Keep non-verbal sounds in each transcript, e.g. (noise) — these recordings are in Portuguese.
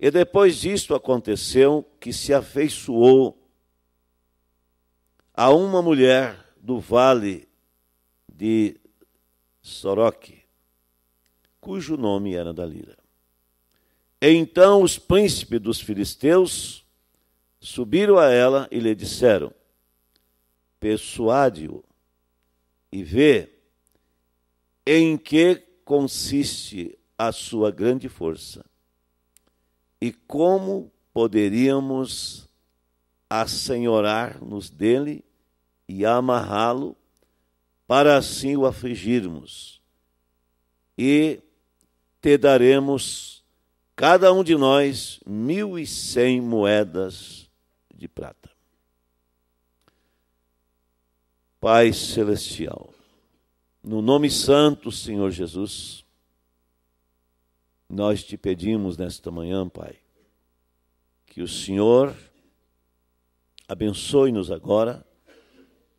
E depois disto aconteceu que se afeiçoou a uma mulher do vale de Soroque, cujo nome era Dalila. Então os príncipes dos filisteus subiram a ela e lhe disseram: Persuade-o e vê em que consiste a sua grande força e como poderíamos assenhorar-nos dele e amarrá-lo para assim o afligirmos? E te daremos, cada um de nós, mil e cem moedas de prata. Pai Celestial, no nome santo, Senhor Jesus, nós te pedimos nesta manhã, Pai, que o Senhor abençoe-nos agora,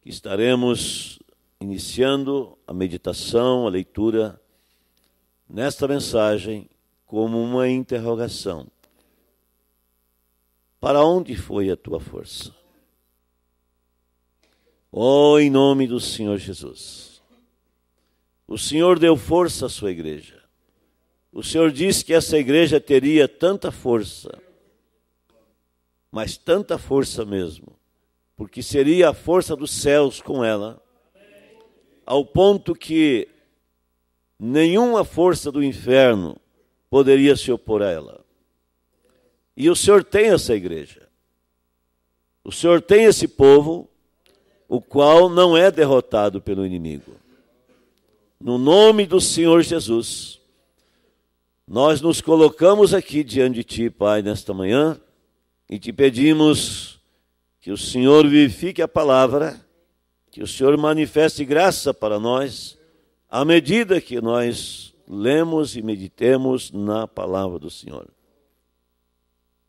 que estaremos iniciando a meditação, a leitura nesta mensagem como uma interrogação. Para onde foi a tua força? Oh, em nome do Senhor Jesus. O Senhor deu força à sua igreja. O Senhor disse que essa igreja teria tanta força, mas tanta força mesmo, porque seria a força dos céus com ela, ao ponto que nenhuma força do inferno poderia se opor a ela. E o Senhor tem essa igreja. O Senhor tem esse povo, o qual não é derrotado pelo inimigo. No nome do Senhor Jesus nós nos colocamos aqui diante de Ti, Pai, nesta manhã e te pedimos que o Senhor vivifique a palavra, que o Senhor manifeste graça para nós à medida que nós lemos e meditemos na palavra do Senhor.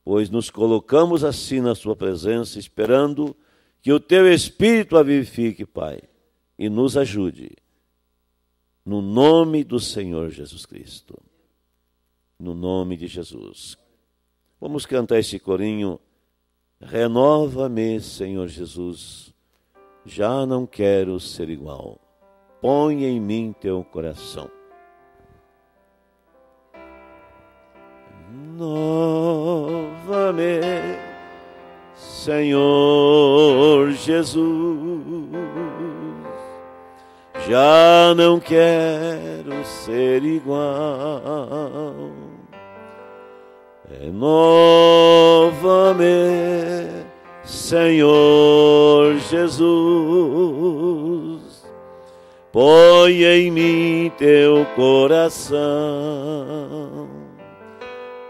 Pois nos colocamos assim na Sua presença, esperando que o Teu Espírito a vivifique, Pai, e nos ajude. No nome do Senhor Jesus Cristo no nome de Jesus. Vamos cantar esse corinho. Renova-me, Senhor Jesus, já não quero ser igual. Põe em mim teu coração. Renova-me, Senhor Jesus, já não quero ser igual Renova-me, Senhor Jesus, põe em mim teu coração,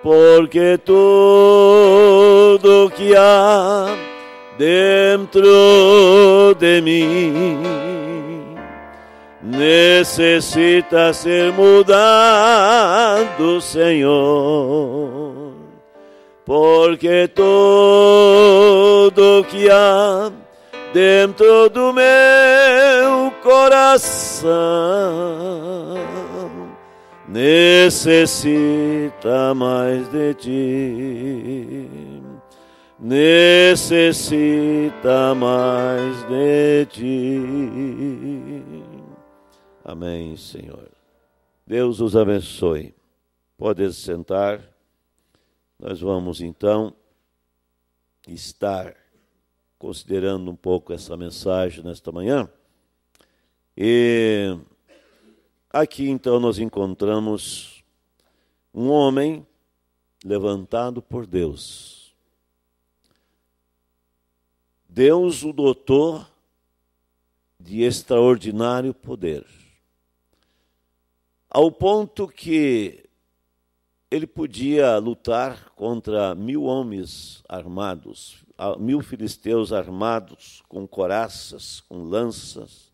porque tudo que há dentro de mim necessita ser mudado, Senhor porque tudo que há dentro do meu coração necessita mais de ti, necessita mais de ti. Amém, Senhor. Deus os abençoe. Pode sentar. Nós vamos então estar considerando um pouco essa mensagem nesta manhã. E aqui então nós encontramos um homem levantado por Deus. Deus o dotou de extraordinário poder, ao ponto que ele podia lutar contra mil homens armados, mil filisteus armados, com coraças, com lanças.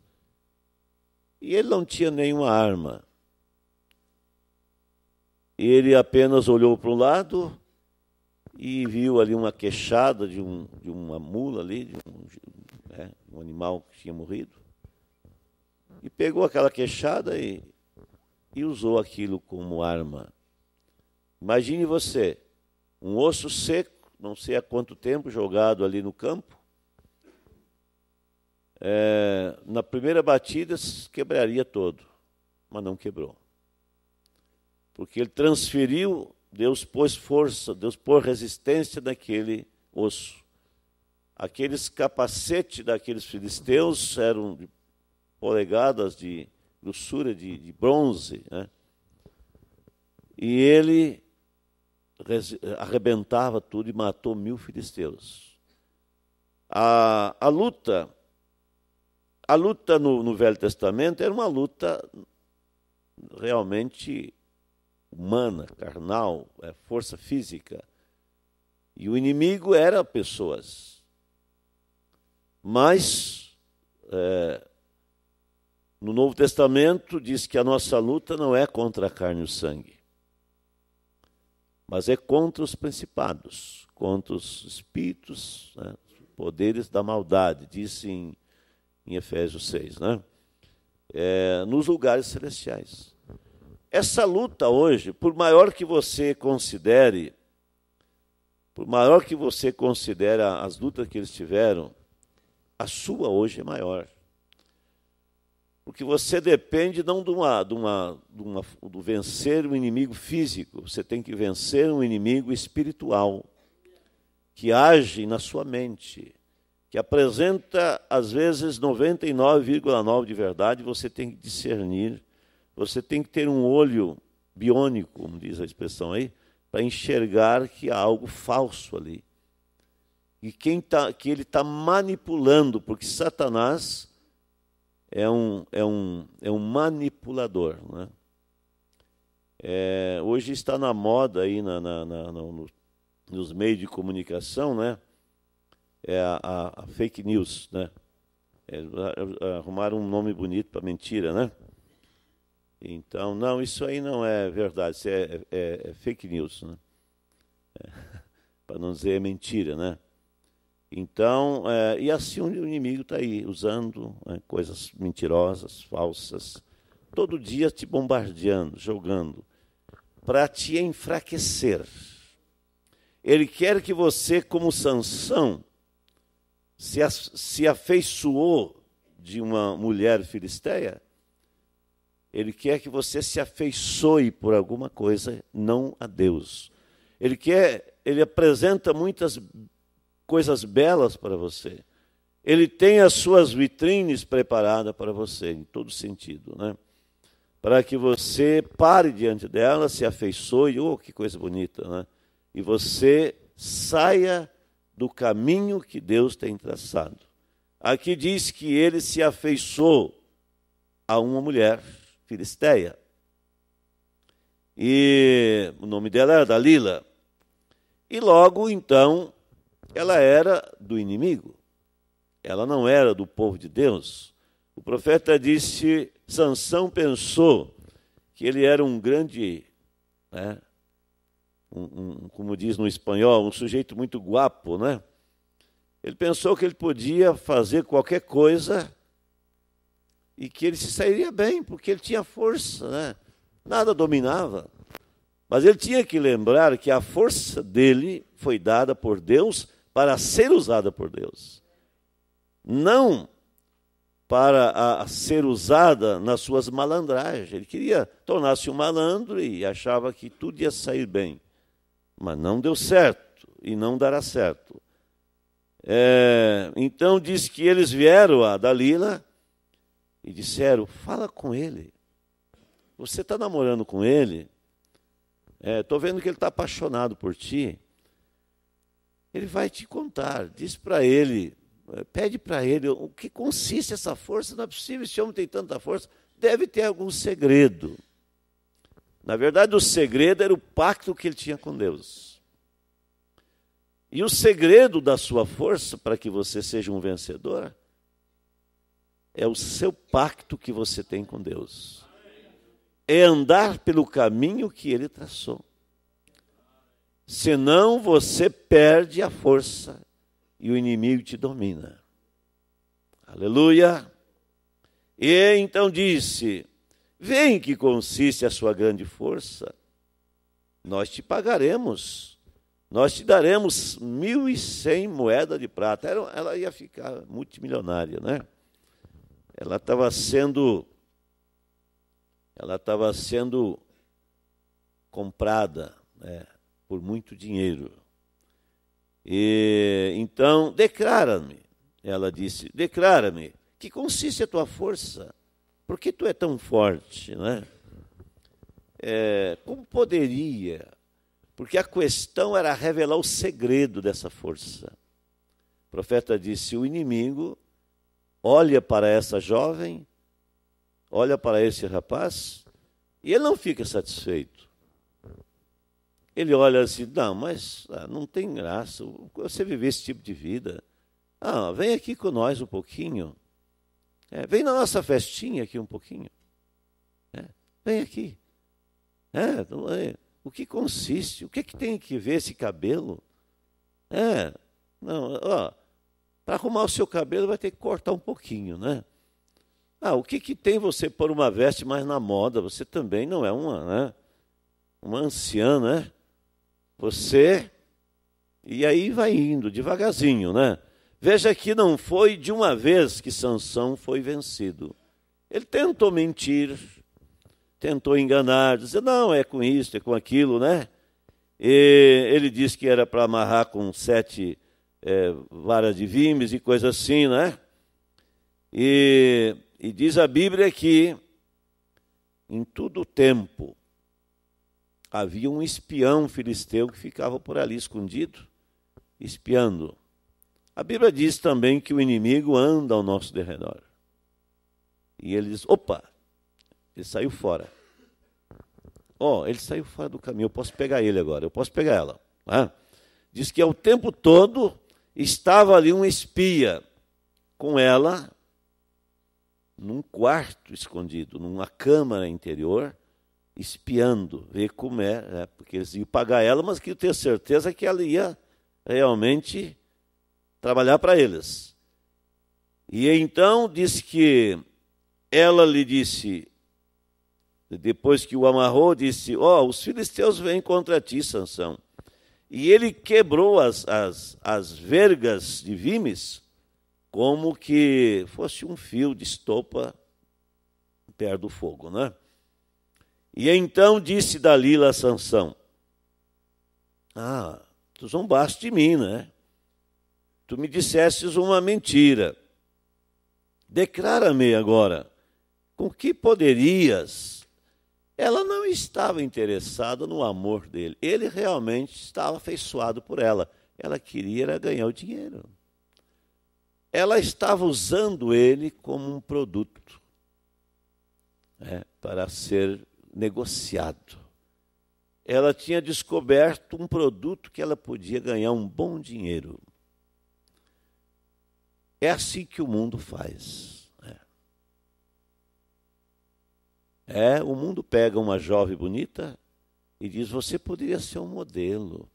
E ele não tinha nenhuma arma. Ele apenas olhou para o lado e viu ali uma queixada de, um, de uma mula ali, de um, né, um animal que tinha morrido. E pegou aquela queixada e, e usou aquilo como arma. Imagine você, um osso seco, não sei há quanto tempo, jogado ali no campo. É, na primeira batida quebraria todo, mas não quebrou. Porque ele transferiu, Deus pôs força, Deus pôs resistência naquele osso. Aqueles capacetes daqueles filisteus eram de polegadas de grossura de, de bronze, né? e ele arrebentava tudo e matou mil filisteus. A, a luta, a luta no, no Velho Testamento era uma luta realmente humana, carnal, é, força física. E o inimigo era pessoas. Mas é, no Novo Testamento diz que a nossa luta não é contra a carne e o sangue mas é contra os principados, contra os espíritos, né, poderes da maldade, disse em, em Efésios 6, né? É, nos lugares celestiais. Essa luta hoje, por maior que você considere, por maior que você considere as lutas que eles tiveram, a sua hoje é maior. Porque você depende não de uma, de uma, de uma, do vencer um inimigo físico, você tem que vencer um inimigo espiritual, que age na sua mente, que apresenta, às vezes, 99,9% de verdade, você tem que discernir, você tem que ter um olho biônico, como diz a expressão aí, para enxergar que há algo falso ali. E quem tá, que ele está manipulando, porque Satanás é um, é um, é um manipulador. Né? É, hoje está na moda aí na, na, na no, nos meios de comunicação, né? É a, a, a fake news, né? É, arrumaram um nome bonito para mentira, né? Então, não, isso aí não é verdade, isso é, é, é fake news, né? É, (laughs) para não dizer mentira, né? Então, é, e assim o inimigo está aí, usando é, coisas mentirosas, falsas, todo dia te bombardeando, jogando, para te enfraquecer. Ele quer que você, como Sansão, se, se afeiçoou de uma mulher filisteia, ele quer que você se afeiçoe por alguma coisa, não a Deus. Ele quer, ele apresenta muitas coisas belas para você. Ele tem as suas vitrines preparadas para você, em todo sentido, né? Para que você pare diante dela, se afeiçoe, oh, que coisa bonita, né? E você saia do caminho que Deus tem traçado. Aqui diz que ele se afeiçoou a uma mulher filisteia. E o nome dela era Dalila. E logo então ela era do inimigo. Ela não era do povo de Deus. O profeta disse: Sansão pensou que ele era um grande, né, um, um, como diz no espanhol, um sujeito muito guapo, né? Ele pensou que ele podia fazer qualquer coisa e que ele se sairia bem, porque ele tinha força, né? Nada dominava. Mas ele tinha que lembrar que a força dele foi dada por Deus para ser usada por Deus, não para ser usada nas suas malandragens. Ele queria tornar-se um malandro e achava que tudo ia sair bem, mas não deu certo e não dará certo. É, então diz que eles vieram a Dalila e disseram: Fala com ele. Você está namorando com ele? Estou é, vendo que ele está apaixonado por ti ele vai te contar. Diz para ele, eh, pede para ele o que consiste essa força. Não é possível, esse homem tem tanta força. Deve ter algum segredo. Na verdade, o segredo era o pacto que ele tinha com Deus. E o segredo da sua força para que você seja um vencedor é o seu pacto que você tem com Deus. É andar pelo caminho que ele traçou senão você perde a força e o inimigo te domina. Aleluia! E então disse: Vem que consiste a sua grande força, nós te pagaremos, nós te daremos mil e cem moedas de prata. Ela ia ficar multimilionária, né? Ela estava sendo, ela estava sendo comprada, né? por muito dinheiro. E, então, declara-me, ela disse, declara-me, que consiste a tua força? Por que tu é tão forte, né? É, como poderia? Porque a questão era revelar o segredo dessa força. O profeta disse: o inimigo olha para essa jovem, olha para esse rapaz, e ele não fica satisfeito ele olha assim, não, mas ah, não tem graça você viver esse tipo de vida. Ah, vem aqui com nós um pouquinho. É, vem na nossa festinha aqui um pouquinho. É, vem aqui. É, é o que consiste? O que, é que tem que ver esse cabelo? É, não, ó, para arrumar o seu cabelo vai ter que cortar um pouquinho, né? Ah, o que, que tem você pôr uma veste mais na moda? Você também não é uma, né? Uma anciã, né? Você. E aí vai indo, devagarzinho, né? Veja que não foi de uma vez que Sansão foi vencido. Ele tentou mentir, tentou enganar, dizer, não, é com isso, é com aquilo, né? E ele disse que era para amarrar com sete é, varas de vimes e coisa assim, né? E, e diz a Bíblia que em todo o tempo havia um espião filisteu que ficava por ali escondido, espiando. A Bíblia diz também que o inimigo anda ao nosso derredor. E ele diz: opa, ele saiu fora. Ó, oh, ele saiu fora do caminho, eu posso pegar ele agora, eu posso pegar ela. Ah. Diz que ao tempo todo estava ali um espia com ela num quarto escondido, numa câmara interior, espiando, ver como é, né? porque eles iam pagar ela, mas queriam ter certeza que ela ia realmente trabalhar para eles. E então disse que ela lhe disse, depois que o amarrou, disse: Ó, oh, os filisteus vêm contra ti, Sansão. E ele quebrou as, as, as vergas de vimes, como que fosse um fio de estopa perto do fogo, é? E então disse Dalila a Sansão: Ah, tu zombaste de mim, né? Tu me dissestes uma mentira. Declara-me agora, com que poderias? Ela não estava interessada no amor dele. Ele realmente estava afeiçoado por ela. Ela queria ganhar o dinheiro. Ela estava usando ele como um produto né, para ser negociado. Ela tinha descoberto um produto que ela podia ganhar um bom dinheiro. É assim que o mundo faz. É, é o mundo pega uma jovem bonita e diz: Você poderia ser um modelo.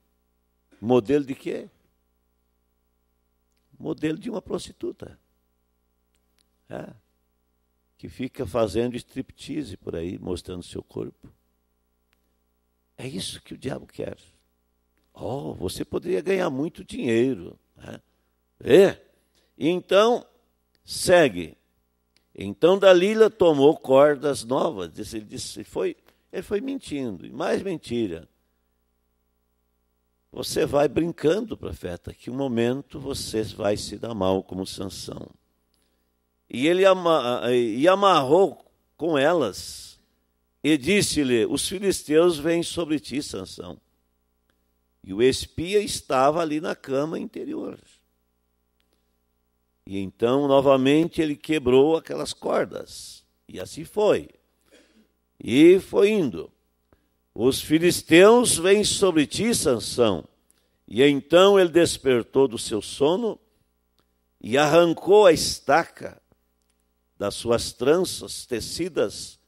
Modelo de quê? Modelo de uma prostituta. É que fica fazendo striptease por aí, mostrando seu corpo. É isso que o diabo quer. Oh, você poderia ganhar muito dinheiro. Né? E Então, segue. Então Dalila tomou cordas novas. Ele disse, ele foi, ele foi mentindo. E mais mentira. Você vai brincando, profeta, que um momento você vai se dar mal como Sansão. E ele ama, e amarrou com elas e disse-lhe: Os filisteus vêm sobre ti, Sansão. E o espia estava ali na cama interior. E então, novamente, ele quebrou aquelas cordas. E assim foi. E foi indo. Os filisteus vêm sobre ti, Sansão. E então ele despertou do seu sono e arrancou a estaca das suas tranças tecidas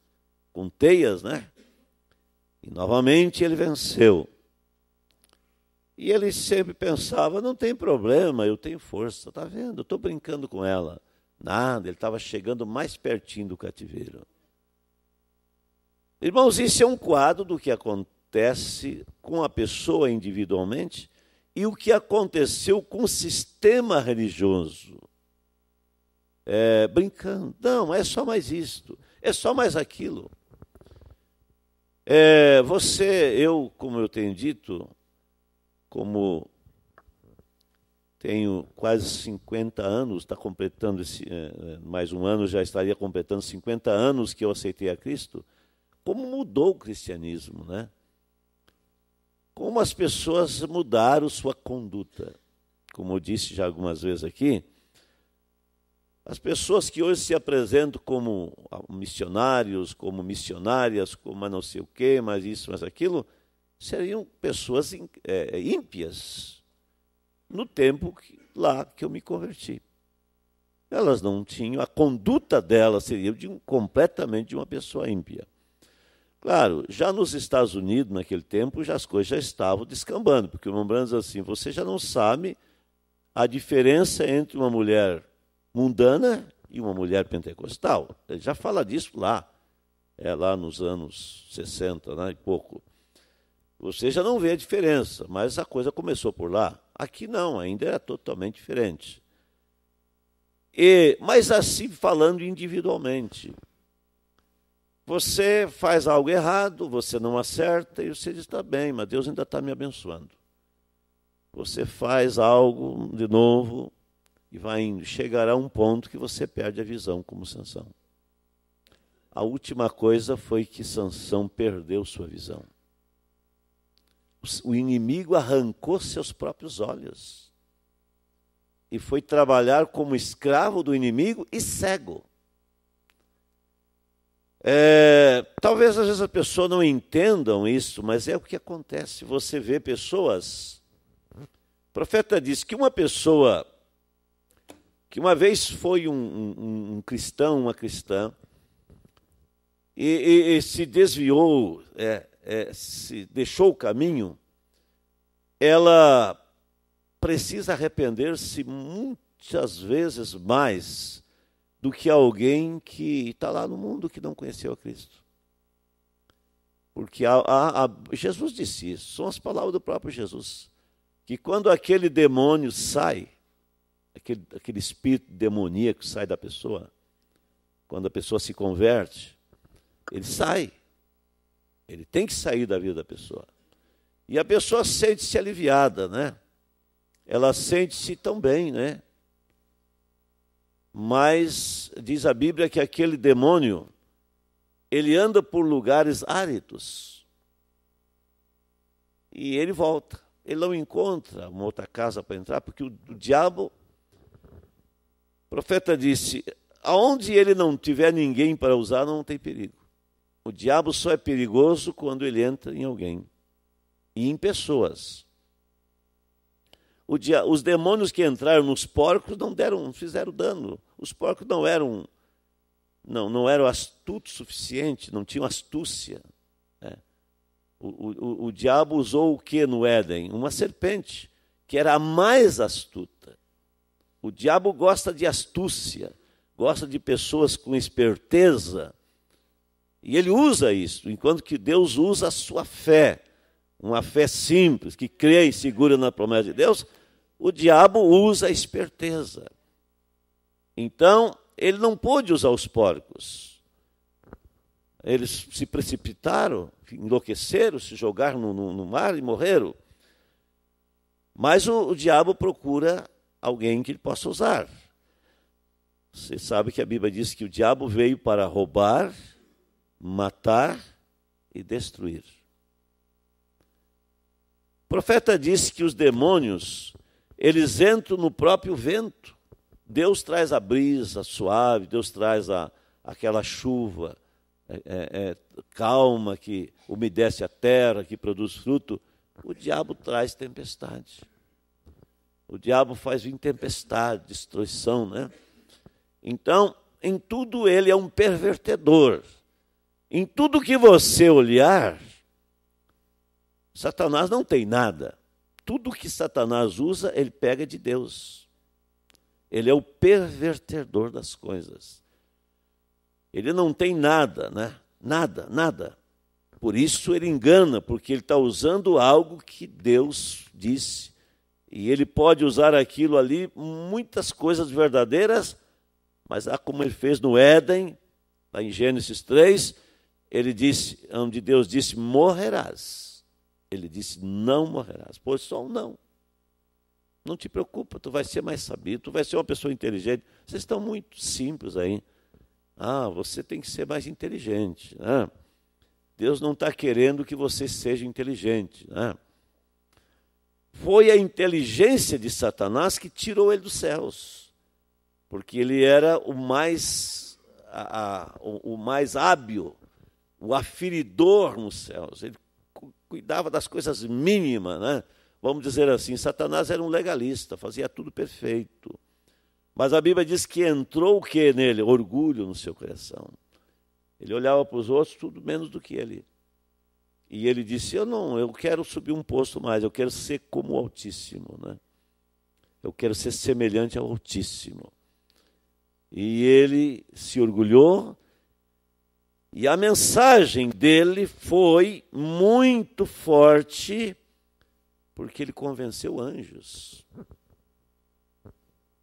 com teias, né? E novamente ele venceu. E ele sempre pensava: não tem problema, eu tenho força, tá vendo? Eu estou brincando com ela. Nada, ele estava chegando mais pertinho do cativeiro. Irmãos, isso é um quadro do que acontece com a pessoa individualmente e o que aconteceu com o sistema religioso é, brincando. Não, é só mais isto, é só mais aquilo. É, você, eu, como eu tenho dito, como tenho quase 50 anos, está completando esse, é, é, mais um ano, já estaria completando 50 anos que eu aceitei a Cristo. Como mudou o cristianismo, né? Como as pessoas mudaram sua conduta. Como eu disse já algumas vezes aqui, as pessoas que hoje se apresentam como ah, missionários, como missionárias, como não sei o quê, mas isso, mas aquilo, seriam pessoas é, é, ímpias no tempo que, lá que eu me converti. Elas não tinham, a conduta delas seria de um, completamente de uma pessoa ímpia. Claro, já nos Estados Unidos, naquele tempo, já as coisas já estavam descambando, porque o Mombrano diz assim: você já não sabe a diferença entre uma mulher mundana e uma mulher pentecostal. Ele já fala disso lá, é lá nos anos 60 né, e pouco. Você já não vê a diferença, mas a coisa começou por lá. Aqui não, ainda é totalmente diferente. E, mas assim falando individualmente. Você faz algo errado, você não acerta, e você diz, está bem, mas Deus ainda está me abençoando. Você faz algo de novo, e vai indo. Chegará um ponto que você perde a visão como Sansão. A última coisa foi que Sansão perdeu sua visão. O inimigo arrancou seus próprios olhos e foi trabalhar como escravo do inimigo e cego. É, talvez às vezes as pessoas não entendam isso, mas é o que acontece. Você vê pessoas. O profeta diz que uma pessoa que uma vez foi um, um, um cristão, uma cristã, e, e, e se desviou, é, é, se deixou o caminho, ela precisa arrepender-se muitas vezes mais do que alguém que está lá no mundo que não conheceu a Cristo. Porque a, a, a, Jesus disse isso, são as palavras do próprio Jesus, que quando aquele demônio sai, aquele, aquele espírito demoníaco sai da pessoa, quando a pessoa se converte, ele sai. Ele tem que sair da vida da pessoa. E a pessoa sente-se aliviada, né? Ela sente-se tão bem, né? Mas diz a Bíblia que aquele demônio ele anda por lugares áridos. E ele volta. Ele não encontra uma outra casa para entrar, porque o, o diabo o profeta disse: Aonde ele não tiver ninguém para usar, não tem perigo. O diabo só é perigoso quando ele entra em alguém e em pessoas. Dia... os demônios que entraram nos porcos não deram, fizeram dano. Os porcos não eram, não, não eram astutos o suficiente, não tinham astúcia. Né? O, o, o diabo usou o que no Éden? Uma serpente, que era a mais astuta. O diabo gosta de astúcia, gosta de pessoas com esperteza. E ele usa isso, enquanto que Deus usa a sua fé, uma fé simples, que crê e segura na promessa de Deus, o diabo usa a esperteza. Então, ele não pôde usar os porcos. Eles se precipitaram, enlouqueceram, se jogaram no, no, no mar e morreram. Mas o, o diabo procura alguém que ele possa usar. Você sabe que a Bíblia diz que o diabo veio para roubar, matar e destruir. O profeta disse que os demônios, eles entram no próprio vento. Deus traz a brisa suave, Deus traz a, aquela chuva é, é, é calma que umedece a terra, que produz fruto. O diabo traz tempestade. O diabo faz vir tempestade, destruição, né? Então, em tudo ele é um pervertedor. Em tudo que você olhar, Satanás não tem nada. Tudo que Satanás usa, ele pega de Deus. Ele é o pervertedor das coisas. Ele não tem nada, né? Nada, nada. Por isso ele engana, porque ele está usando algo que Deus disse e ele pode usar aquilo ali, muitas coisas verdadeiras, mas ah, como ele fez no Éden, lá em Gênesis 3, ele disse, onde Deus disse, morrerás. Ele disse, não morrerás. Pois só um não. Não te preocupa, tu vai ser mais sabido, tu vai ser uma pessoa inteligente. Vocês estão muito simples aí. Ah, você tem que ser mais inteligente. Né? Deus não está querendo que você seja inteligente. Né? Foi a inteligência de Satanás que tirou ele dos céus, porque ele era o mais, a, a, o, o mais hábil, o aferidor nos céus. Ele cuidava das coisas mínimas, né? Vamos dizer assim, Satanás era um legalista, fazia tudo perfeito. Mas a Bíblia diz que entrou o que nele? Orgulho no seu coração. Ele olhava para os outros tudo menos do que ele. E ele disse: Eu não, eu quero subir um posto mais, eu quero ser como o Altíssimo, né? Eu quero ser semelhante ao Altíssimo. E ele se orgulhou, e a mensagem dele foi muito forte, porque ele convenceu anjos.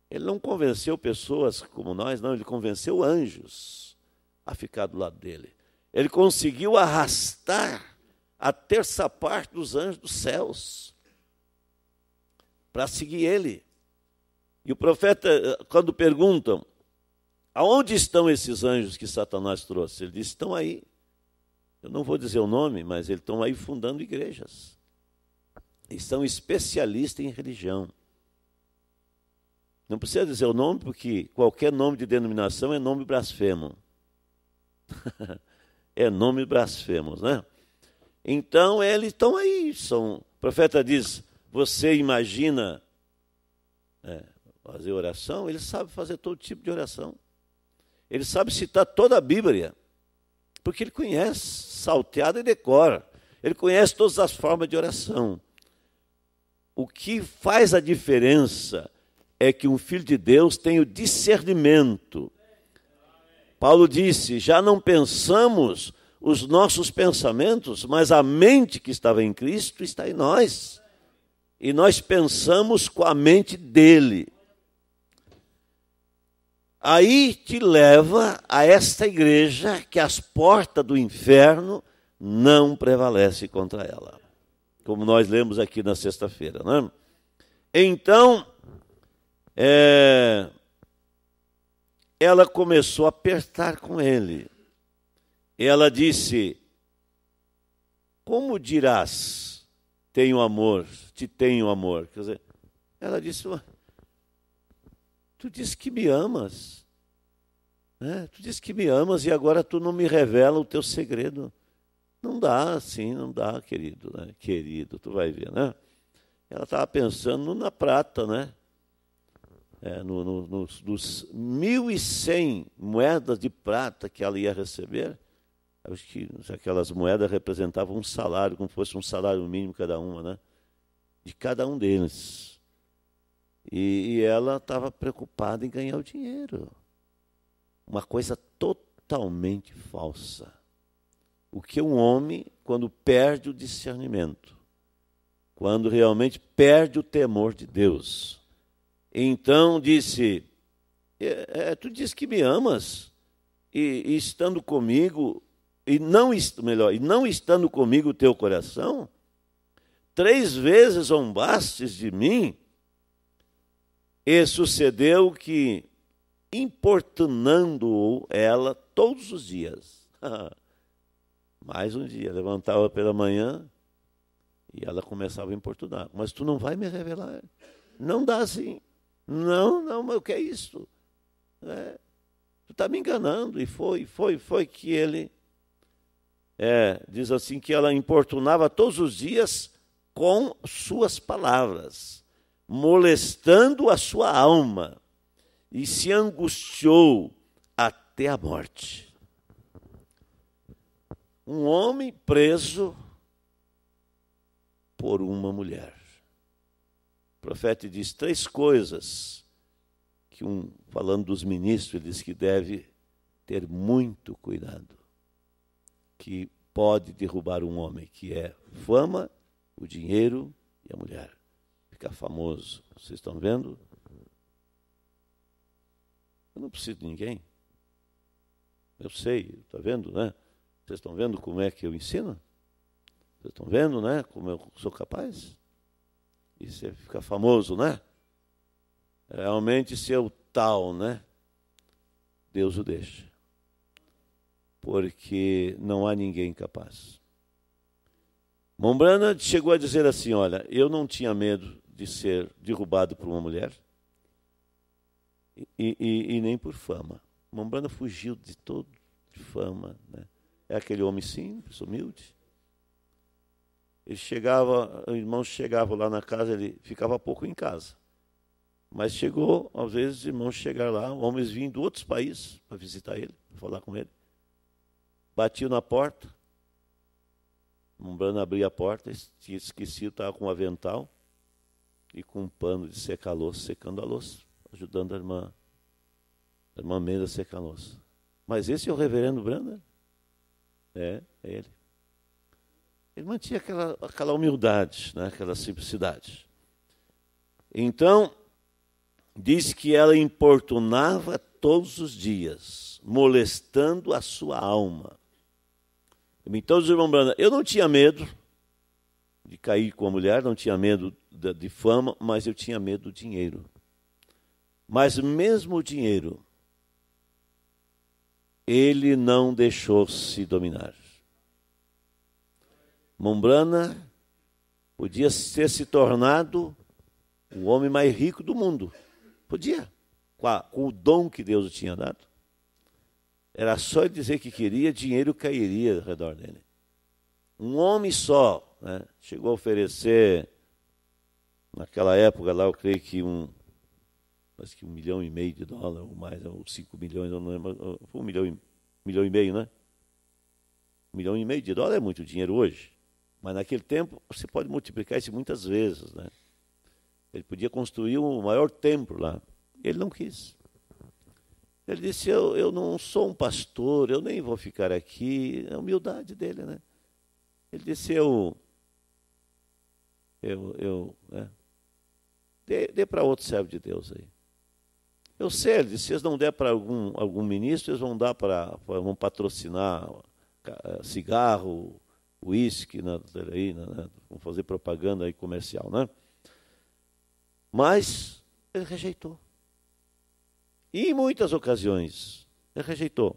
Ele não convenceu pessoas como nós, não, ele convenceu anjos a ficar do lado dele. Ele conseguiu arrastar a terça parte dos anjos dos céus para seguir ele. E o profeta, eh, quando perguntam, aonde estão esses anjos que Satanás trouxe? Ele diz: estão aí. Eu não vou dizer o nome, mas eles estão aí fundando igrejas. E são especialistas em religião. Não precisa dizer o nome, porque qualquer nome de denominação é nome blasfemo. (laughs) é nome blasfemos, né? Então eles estão aí. São, o profeta diz: Você imagina é, fazer oração? Ele sabe fazer todo tipo de oração. Ele sabe citar toda a Bíblia, porque ele conhece, salteado e decora. Ele conhece todas as formas de oração. O que faz a diferença é que um filho de Deus tem o discernimento. Paulo disse: já não pensamos os nossos pensamentos, mas a mente que estava em Cristo está em nós. E nós pensamos com a mente dele. Aí te leva a esta igreja que as portas do inferno não prevalecem contra ela. Como nós lemos aqui na sexta-feira, né? Então, é, ela começou a apertar com ele ela disse: Como dirás, tenho amor, te tenho amor? Quer dizer, ela disse: Tu disse que me amas. Né? Tu disse que me amas e agora tu não me revela o teu segredo. Não dá assim, não dá, querido, né? querido, tu vai ver, né? Ela estava pensando na prata, né? É, no, no, nos, dos 1.100 moedas de prata que ela ia receber, acho que aquelas moedas representavam um salário, como fosse um salário mínimo cada uma, né? De cada um deles. E, e ela estava preocupada em ganhar o dinheiro. Uma coisa totalmente falsa. O que um homem, quando perde o discernimento, quando realmente perde o temor de Deus. Então disse: é, é, Tu diz que me amas, e, e estando comigo, e não melhor, e não estando comigo o teu coração, três vezes zombastes de mim, e sucedeu que, importunando-o ela todos os dias, (laughs) mais um dia, levantava pela manhã e ela começava a importunar. Mas tu não vai me revelar? Não dá assim. Não, não, mas o que é isso? É, tu está me enganando. E foi, foi, foi que ele é, diz assim que ela importunava todos os dias com suas palavras, molestando a sua alma, e se angustiou até a morte. Um homem preso por uma mulher. O profeta diz três coisas que um falando dos ministros ele diz que deve ter muito cuidado que pode derrubar um homem, que é fama, o dinheiro e a mulher. Ficar famoso. Vocês estão vendo? Eu não preciso de ninguém. Eu sei, está vendo, né? Vocês estão vendo como é que eu ensino? Vocês estão vendo, né? Como eu sou capaz? E você fica famoso, né? Realmente, se eu tal, né? Deus o deixa porque não há ninguém capaz. Mombrana chegou a dizer assim: Olha, eu não tinha medo de ser derrubado por uma mulher e, e, e nem por fama. Mombrana fugiu de todo de fama. Né? É aquele homem simples, humilde. Ele chegava, os irmãos chegavam lá na casa, ele ficava pouco em casa. Mas chegou, às vezes, irmãos chegar lá, homens vinham de outros países para visitar ele, falar com ele. Batiu na porta. Umbrano abria a porta, tinha esquecido, estava com um avental e com um pano de secar louça, secando a louça, ajudando a irmã, a irmã Meira a secar a louça. Mas esse é o reverendo Branda? É, é ele. Ele mantinha aquela, aquela humildade, né, aquela simplicidade. Então, disse que ela importunava todos os dias, molestando a sua alma. Então, os irmãos Brana, eu não tinha medo de cair com a mulher, não tinha medo de, de fama, mas eu tinha medo do dinheiro. Mas mesmo o dinheiro, ele não deixou se dominar. Mombrana podia ter se tornado o homem mais rico do mundo. Podia, com, a, com o dom que Deus tinha dado. Era só dizer que queria, dinheiro cairia ao redor dele. Um homem só né, chegou a oferecer, naquela época lá, eu creio que um, acho que um milhão e meio de dólares ou mais, ou cinco milhões, eu não lembro, foi um milhão e, um milhão e meio, né? Um milhão e meio de dólares é muito dinheiro hoje, mas naquele tempo você pode multiplicar isso muitas vezes, né? Ele podia construir o um maior templo lá, ele não quis. Ele disse: eu, eu não sou um pastor, eu nem vou ficar aqui. É a humildade dele, né? Ele disse: Eu. Eu. eu né? Dê, dê para outro servo de Deus aí. Eu sei, ele disse: Se eles não der para algum, algum ministro, eles vão dar para. vão patrocinar eh, cigarro, uísque, né, né, né, vão fazer propaganda aí comercial, né? Mas ele rejeitou. E em muitas ocasiões rejeitou.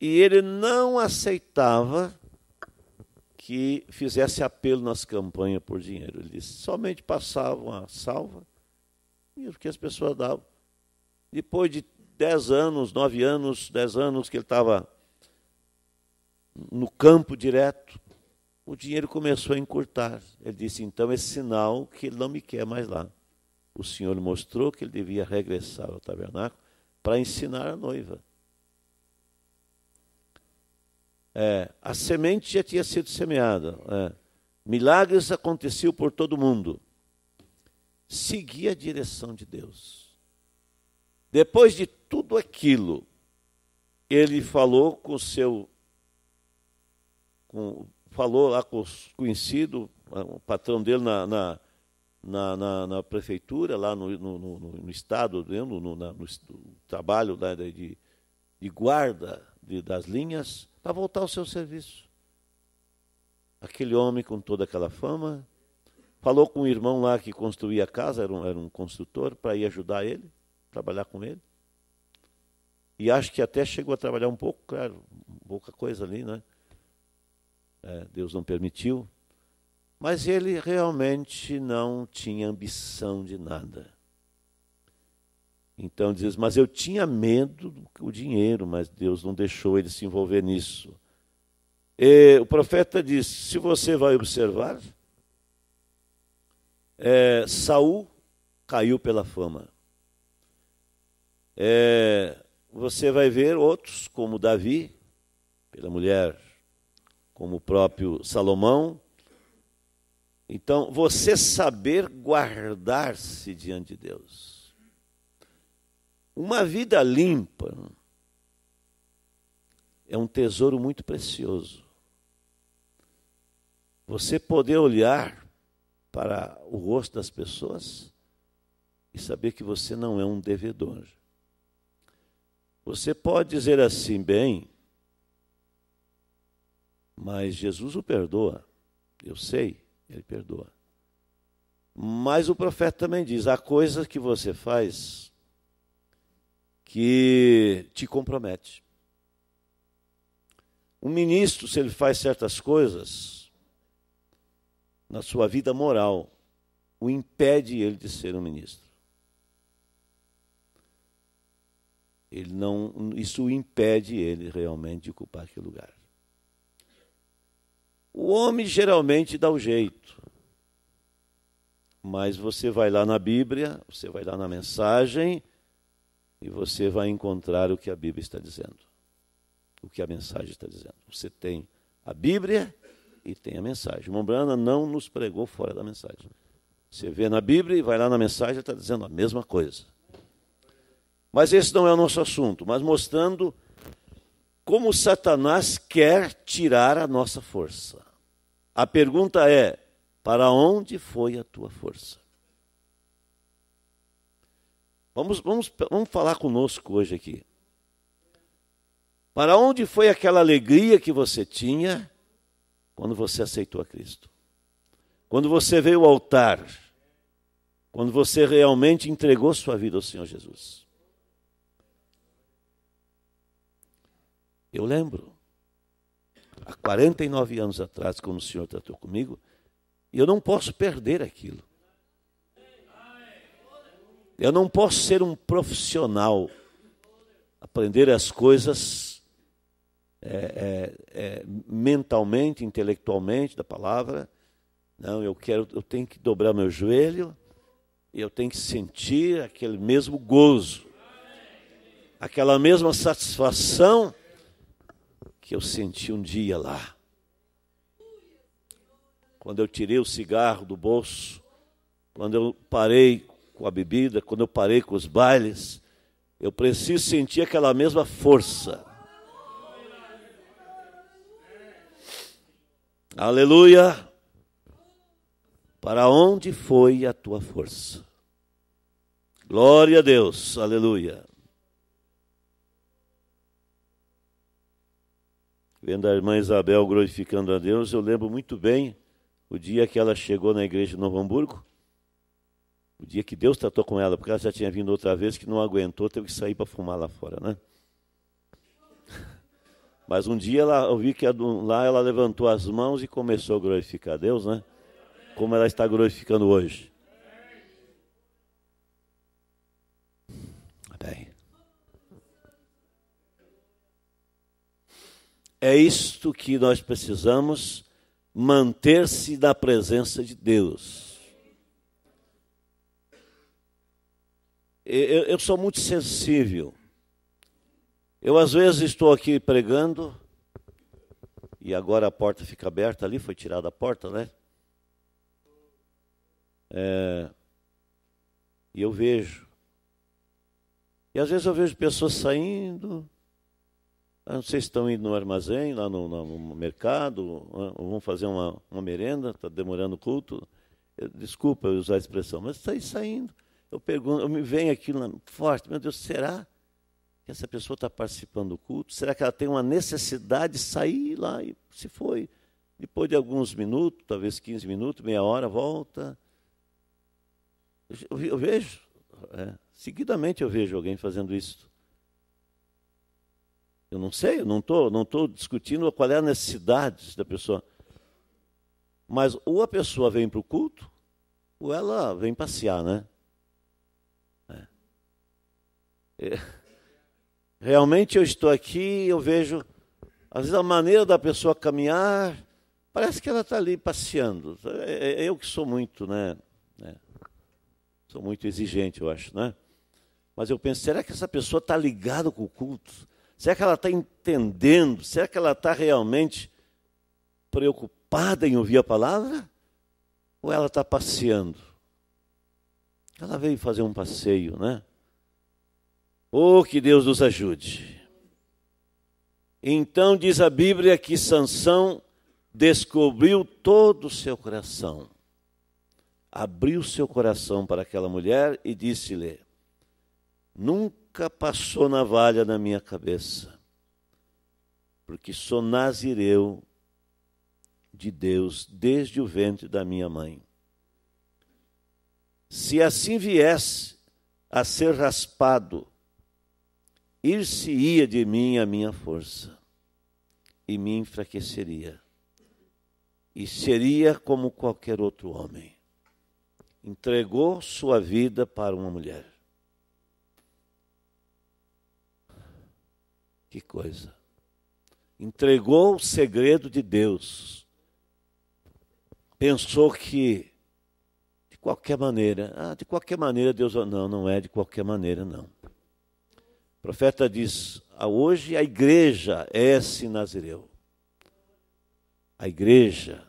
E ele não aceitava que fizesse apelo nas campanhas por dinheiro. Ele disse, somente passavam a salva e o que as pessoas davam. Depois de dez anos, nove anos, dez anos que ele estava no campo direto, o dinheiro começou a encurtar. Ele disse, então, é sinal que ele não me quer mais lá o Senhor mostrou que ele devia regressar ao tabernáculo para ensinar a noiva. É, a semente já tinha sido semeada. É, milagres aconteciam por todo mundo. Seguia a direção de Deus. Depois de tudo aquilo, ele falou com o seu. Com, falou lá com o conhecido, o patrão dele na, na na, na, na prefeitura, lá no, no, no, no estado, no, no, no trabalho de, de guarda de, das linhas, para voltar ao seu serviço. Aquele homem com toda aquela fama, falou com o um irmão lá que construía a casa, era um, era um construtor, para ir ajudar ele, trabalhar com ele. E acho que até chegou a trabalhar um pouco, claro, pouca coisa ali, né? É, Deus não permitiu. Mas ele realmente não tinha ambição de nada. Então diz: Mas eu tinha medo do dinheiro, mas Deus não deixou ele se envolver nisso. E o profeta diz Se você vai observar, é, Saul caiu pela fama. É, você vai ver outros, como Davi, pela mulher, como o próprio Salomão, então, você saber guardar-se diante de Deus. Uma vida limpa é um tesouro muito precioso. Você poder olhar para o rosto das pessoas e saber que você não é um devedor. Você pode dizer assim, bem, mas Jesus o perdoa, eu sei. Ele perdoa. Mas o profeta também diz: há coisas que você faz que te compromete. Um ministro, se ele faz certas coisas na sua vida moral, o impede ele de ser um ministro. Ele não, isso impede ele realmente de ocupar aquele lugar. O homem geralmente dá o jeito. Mas você vai lá na Bíblia, você vai lá na mensagem e você vai encontrar o que a Bíblia está dizendo. O que a mensagem está dizendo. Você tem a Bíblia e tem a mensagem. Mombrana não nos pregou fora da mensagem. Você vê na Bíblia e vai lá na mensagem, está dizendo a mesma coisa. Mas esse não é o nosso assunto, mas mostrando como Satanás quer tirar a nossa força. A pergunta é: para onde foi a tua força? Vamos, vamos, vamos falar conosco hoje aqui. Para onde foi aquela alegria que você tinha quando você aceitou a Cristo? Quando você veio ao altar? Quando você realmente entregou sua vida ao Senhor Jesus? Eu lembro, há 49 anos atrás, quando o Senhor tratou comigo, e eu não posso perder aquilo. Eu não posso ser um profissional, aprender as coisas é, é, é, mentalmente, intelectualmente da palavra. Não, eu quero, eu tenho que dobrar meu joelho e eu tenho que sentir aquele mesmo gozo, aquela mesma satisfação que eu senti um dia lá. Quando eu tirei o cigarro do bolso, quando eu parei com a bebida, quando eu parei com os bailes, eu preciso sentir aquela mesma força. Aleluia! Para onde foi a tua força? Glória a Deus, aleluia. vendo a irmã Isabel glorificando a Deus, eu lembro muito bem o dia que ela chegou na igreja de Novo Hamburgo, o dia que Deus tratou com ela, porque ela já tinha vindo outra vez, que não aguentou, teve que sair para fumar lá fora, né? (laughs) Mas um dia ela, eu vi que lá ela levantou as mãos e começou a glorificar a Deus, né? Como ela está glorificando hoje. É isto que nós precisamos manter-se na presença de Deus. Eu, eu, sou muito sensível. Eu, às vezes, estou aqui pregando, e agora a porta fica aberta ali, foi tirada a porta, né? É, e eu vejo. E às vezes eu vejo pessoas saindo, ah, vocês estão indo no armazém, lá no, no mercado, ah, vão fazer uma, uma merenda, está demorando o culto. Eu, desculpa eu usar a expressão, mas está aí saindo. Eu pergunto, eu me venho aqui forte, meu Deus, será que essa pessoa está participando do culto? Será que ela tem uma necessidade de sair lá e se foi? Depois de alguns minutos, talvez 15 minutos, meia hora, volta. Eu, eu vejo, é, seguidamente eu vejo alguém fazendo isso eu não sei, eu não estou não tô discutindo qual é a necessidade da pessoa. Mas ou a pessoa vem para o culto, ou ela vem passear, né? É. é. Realmente eu estou aqui, eu vejo, às vezes a maneira da pessoa caminhar, parece que ela está ali passeando. É, é Eu que sou muito, né? É. Sou muito exigente, eu acho, né? Mas eu penso, será que essa pessoa está ligada com o culto? Será que ela está entendendo? Será que ela está realmente preocupada em ouvir a palavra? Ou ela está passeando? Ela veio fazer um passeio, né? Oh, que Deus nos ajude. Então diz a Bíblia que Sansão descobriu todo o seu coração. Abriu seu coração para aquela mulher e disse-lhe: Nunca nunca passou navalha na minha cabeça, porque sou nazireu de Deus desde o ventre da minha mãe. Se assim viesse a ser raspado, ir-se-ia de mim a minha força, e me enfraqueceria, e seria como qualquer outro homem. Entregou sua vida para uma mulher. Que coisa. Entregou o segredo de Deus. Pensou que, de qualquer maneira, ah, de qualquer maneira Deus. Não, não é de qualquer maneira, não. O profeta diz: ah, hoje a igreja é esse Nazireu. A igreja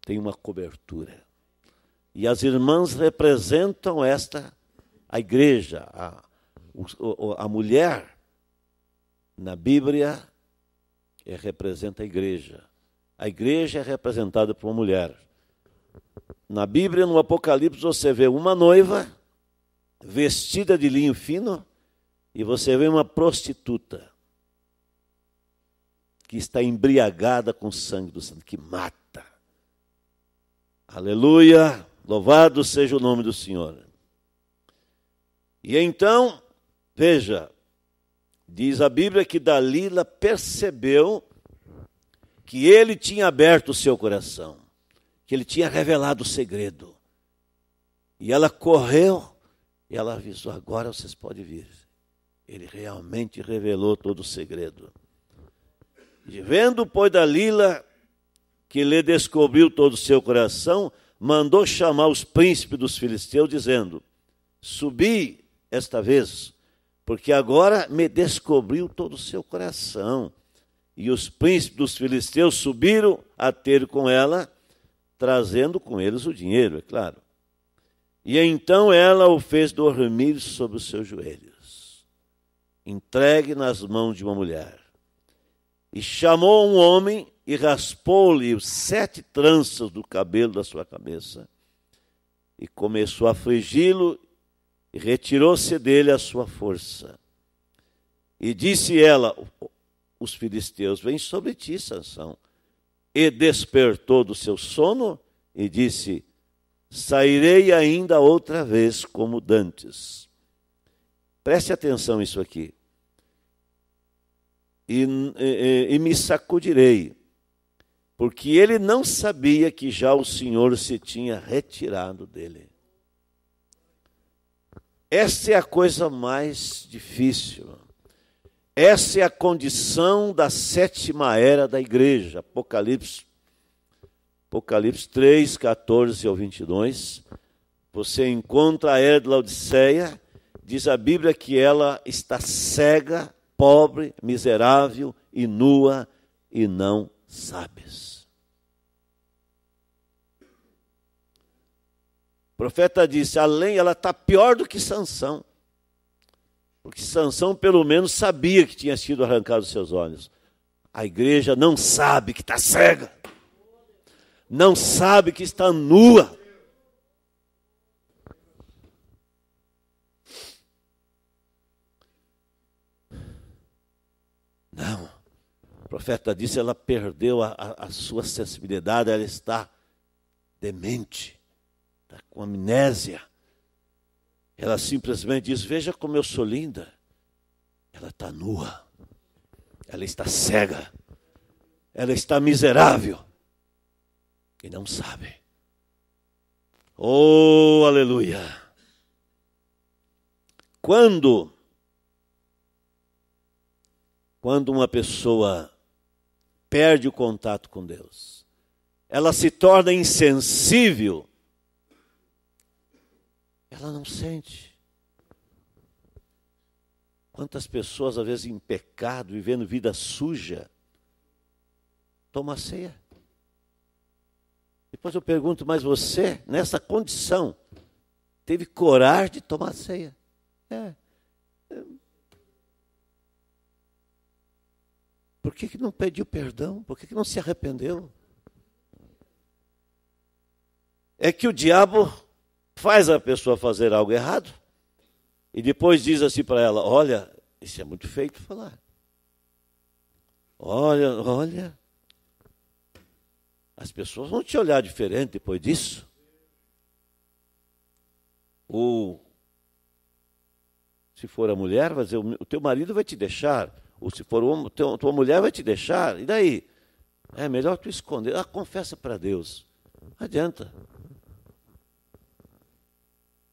tem uma cobertura. E as irmãs representam esta, a igreja, a, a mulher na Bíblia é, representa a igreja. A igreja é representada por uma mulher. Na Bíblia, no Apocalipse, você vê uma noiva vestida de linho fino e você vê uma prostituta que está embriagada com o sangue do santo, que mata. Aleluia! Louvado seja o nome do Senhor. E então, veja, Diz a Bíblia que Dalila percebeu que ele tinha aberto o seu coração, que ele tinha revelado o segredo. E ela correu e ela avisou: agora vocês podem vir. Ele realmente revelou todo o segredo. E vendo, pois, Dalila, que lhe descobriu todo o seu coração, mandou chamar os príncipes dos filisteus, dizendo: Subi esta vez porque agora me descobriu todo o seu coração. E os príncipes dos filisteus subiram a ter com ela, trazendo com eles o dinheiro, é claro. E então ela o fez dormir sobre os seus joelhos, entregue nas mãos de uma mulher. E chamou um homem e raspou-lhe sete tranças do cabelo da sua cabeça. E começou a afligi-lo e retirou-se dele a sua força. E disse ela: Os filisteus vêm sobre ti, Sansão. E despertou do seu sono e disse: Sairei ainda outra vez como dantes. Preste atenção isso aqui. E, e, e me sacudirei, porque ele não sabia que já o Senhor se tinha retirado dele. Essa é a coisa mais difícil. Essa é a condição da sétima era da igreja. Apocalipse, Apocalipse 3, 14 ao 22. Você encontra a era de Laodiceia. Diz a Bíblia que ela está cega, pobre, miserável e nua e não sabes. profeta disse, além ela está pior do que Sansão. Porque Sansão pelo menos sabia que tinha sido arrancado os seus olhos. A igreja não sabe que está cega. Não sabe que está nua. Não. O profeta disse, ela perdeu a, a, a sua sensibilidade, ela está demente está com amnésia. Ela simplesmente diz: Veja como eu sou linda. Ela está nua, ela está cega, ela está miserável e não sabe. Oh, aleluia! Quando quando uma pessoa perde o contato com Deus, ela se torna insensível ela não sente. Quantas pessoas, às vezes, em pecado, vivendo vida suja, toma ceia. Depois eu pergunto, mas você, nessa condição, teve coragem de tomar ceia? É. Por que, que não pediu perdão? Por que, que não se arrependeu? É que o diabo faz a pessoa fazer algo errado e depois diz assim para ela: Olha, isso é muito feio de falar. Olha, olha. As pessoas vão te olhar diferente depois disso. Ou, se for a mulher, vai dizer: O teu marido vai te deixar. Ou se for uma tua mulher, vai te deixar. E daí? É melhor tu esconder. Ah, confessa para Deus. Não adianta.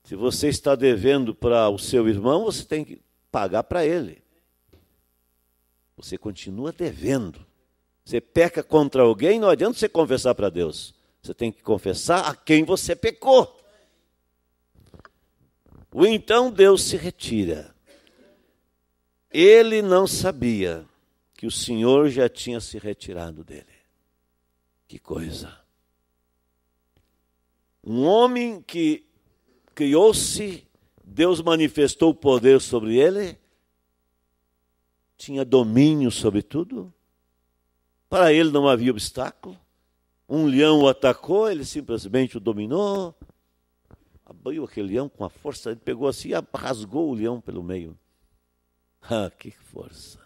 Se você está devendo para o seu irmão, você tem que pagar para ele. Você continua devendo. Você peca contra alguém, não adianta você confessar para Deus. Você tem que confessar a quem você pecou. O então Deus se retira. Ele não sabia que o Senhor já tinha se retirado dele. Que coisa! Um homem que criou-se, Deus manifestou o poder sobre ele, tinha domínio sobre tudo. Para ele não havia obstáculo. Um leão o atacou, ele simplesmente o dominou, abriu aquele leão com a força, ele pegou assim e rasgou o leão pelo meio. (laughs) Ah, que força!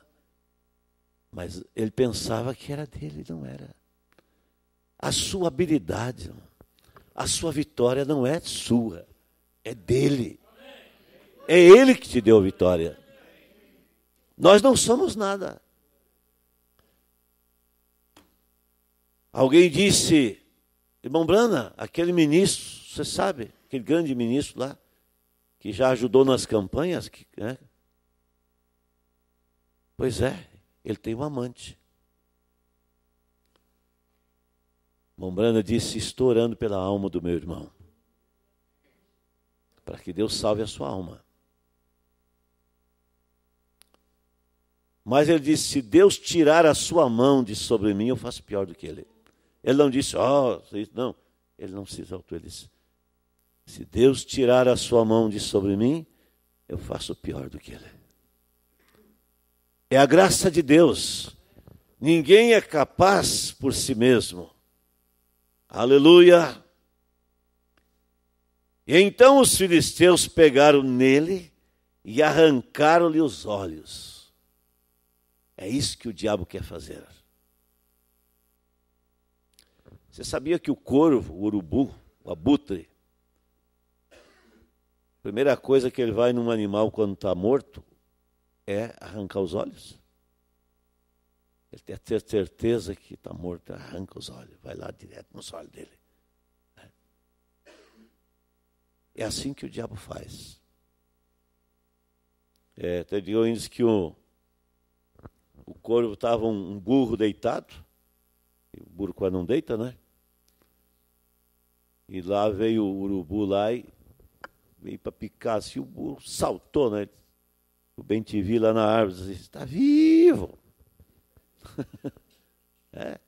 Mas ele pensava que era dele, não era. A sua habilidade, a sua vitória não é sua é dele. É ele que te deu a vitória. Nós não somos nada. Alguém disse, irmão Brana, aquele ministro, você sabe, aquele grande ministro lá, que já ajudou nas campanhas, que, né? pois é, ele tem um amante. Irmão Brana disse, estou orando pela alma do meu irmão para que Deus salve a sua alma. Mas ele disse: se Deus tirar a sua mão de sobre mim, eu faço pior do que ele. Ele não disse, ó, oh, não. Ele não se exaltou. Ele disse: se Deus tirar a sua mão de sobre mim, eu faço pior do que ele. É a graça de Deus. Ninguém é capaz por si mesmo. Aleluia! E então os filisteus pegaram nele e arrancaram-lhe os olhos. É isso que o diabo quer fazer. Você sabia que o corvo, o urubu, o abutre, a primeira coisa que ele vai num animal quando está morto é arrancar os olhos? Ele tem a certeza que está morto, arranca os olhos, vai lá direto nos olhos dele. É assim que o diabo faz. É, até digo que o, o corvo estava um, um, burro deitado, o burro quase não deita, né? E lá veio o urubu lá e veio para picar assim, o burro saltou, né? O bem te vi lá na árvore, disse, está assim, vivo! (laughs) é.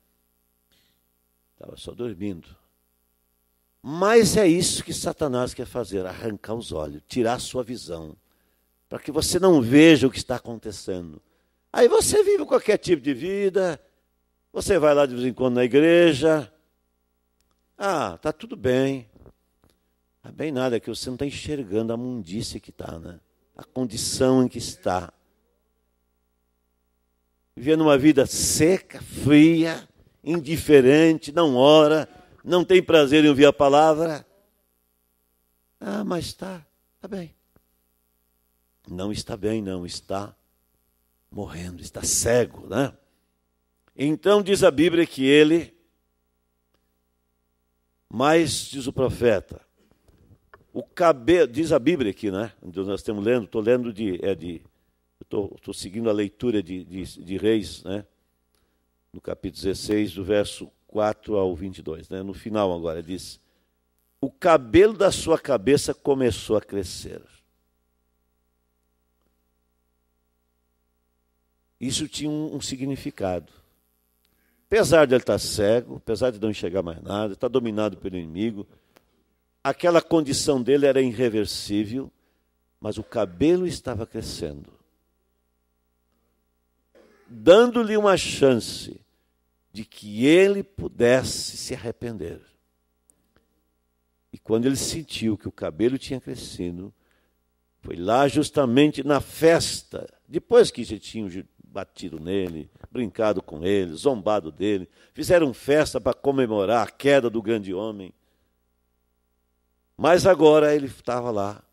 Estava só dormindo. Mas é isso que Satanás quer fazer: arrancar os olhos, tirar a sua visão, para que você não veja o que está acontecendo. Aí você vive qualquer tipo de vida, você vai lá de vez em quando na igreja. Ah, tá tudo bem. Está bem nada, que você não está enxergando a mundice que está, né? A condição em que está. Vivendo uma vida seca, fria, indiferente, não ora, não tem prazer em ouvir a palavra. Ah, mas está, está bem. Não está bem, não, está morrendo, está cego, né? Então diz a Bíblia que ele, mas diz o profeta, o cabelo, diz a Bíblia aqui, né? Então nós estamos lendo, estou lendo de, é de, estou seguindo a leitura de, de, de Reis, né? No capítulo 16, do verso 4 ao 22, né? no final agora, diz: O cabelo da sua cabeça começou a crescer. Isso tinha um, um significado. Apesar de ele estar cego, apesar de não enxergar mais nada, estar dominado pelo inimigo, aquela condição dele era irreversível, mas o cabelo estava crescendo dando-lhe uma chance de que ele pudesse se arrepender. E quando ele sentiu que o cabelo tinha crescido, foi lá justamente na festa, depois que já tinham batido nele, brincado com ele, zombado dele, fizeram festa para comemorar a queda do grande homem. Mas agora ele estava lá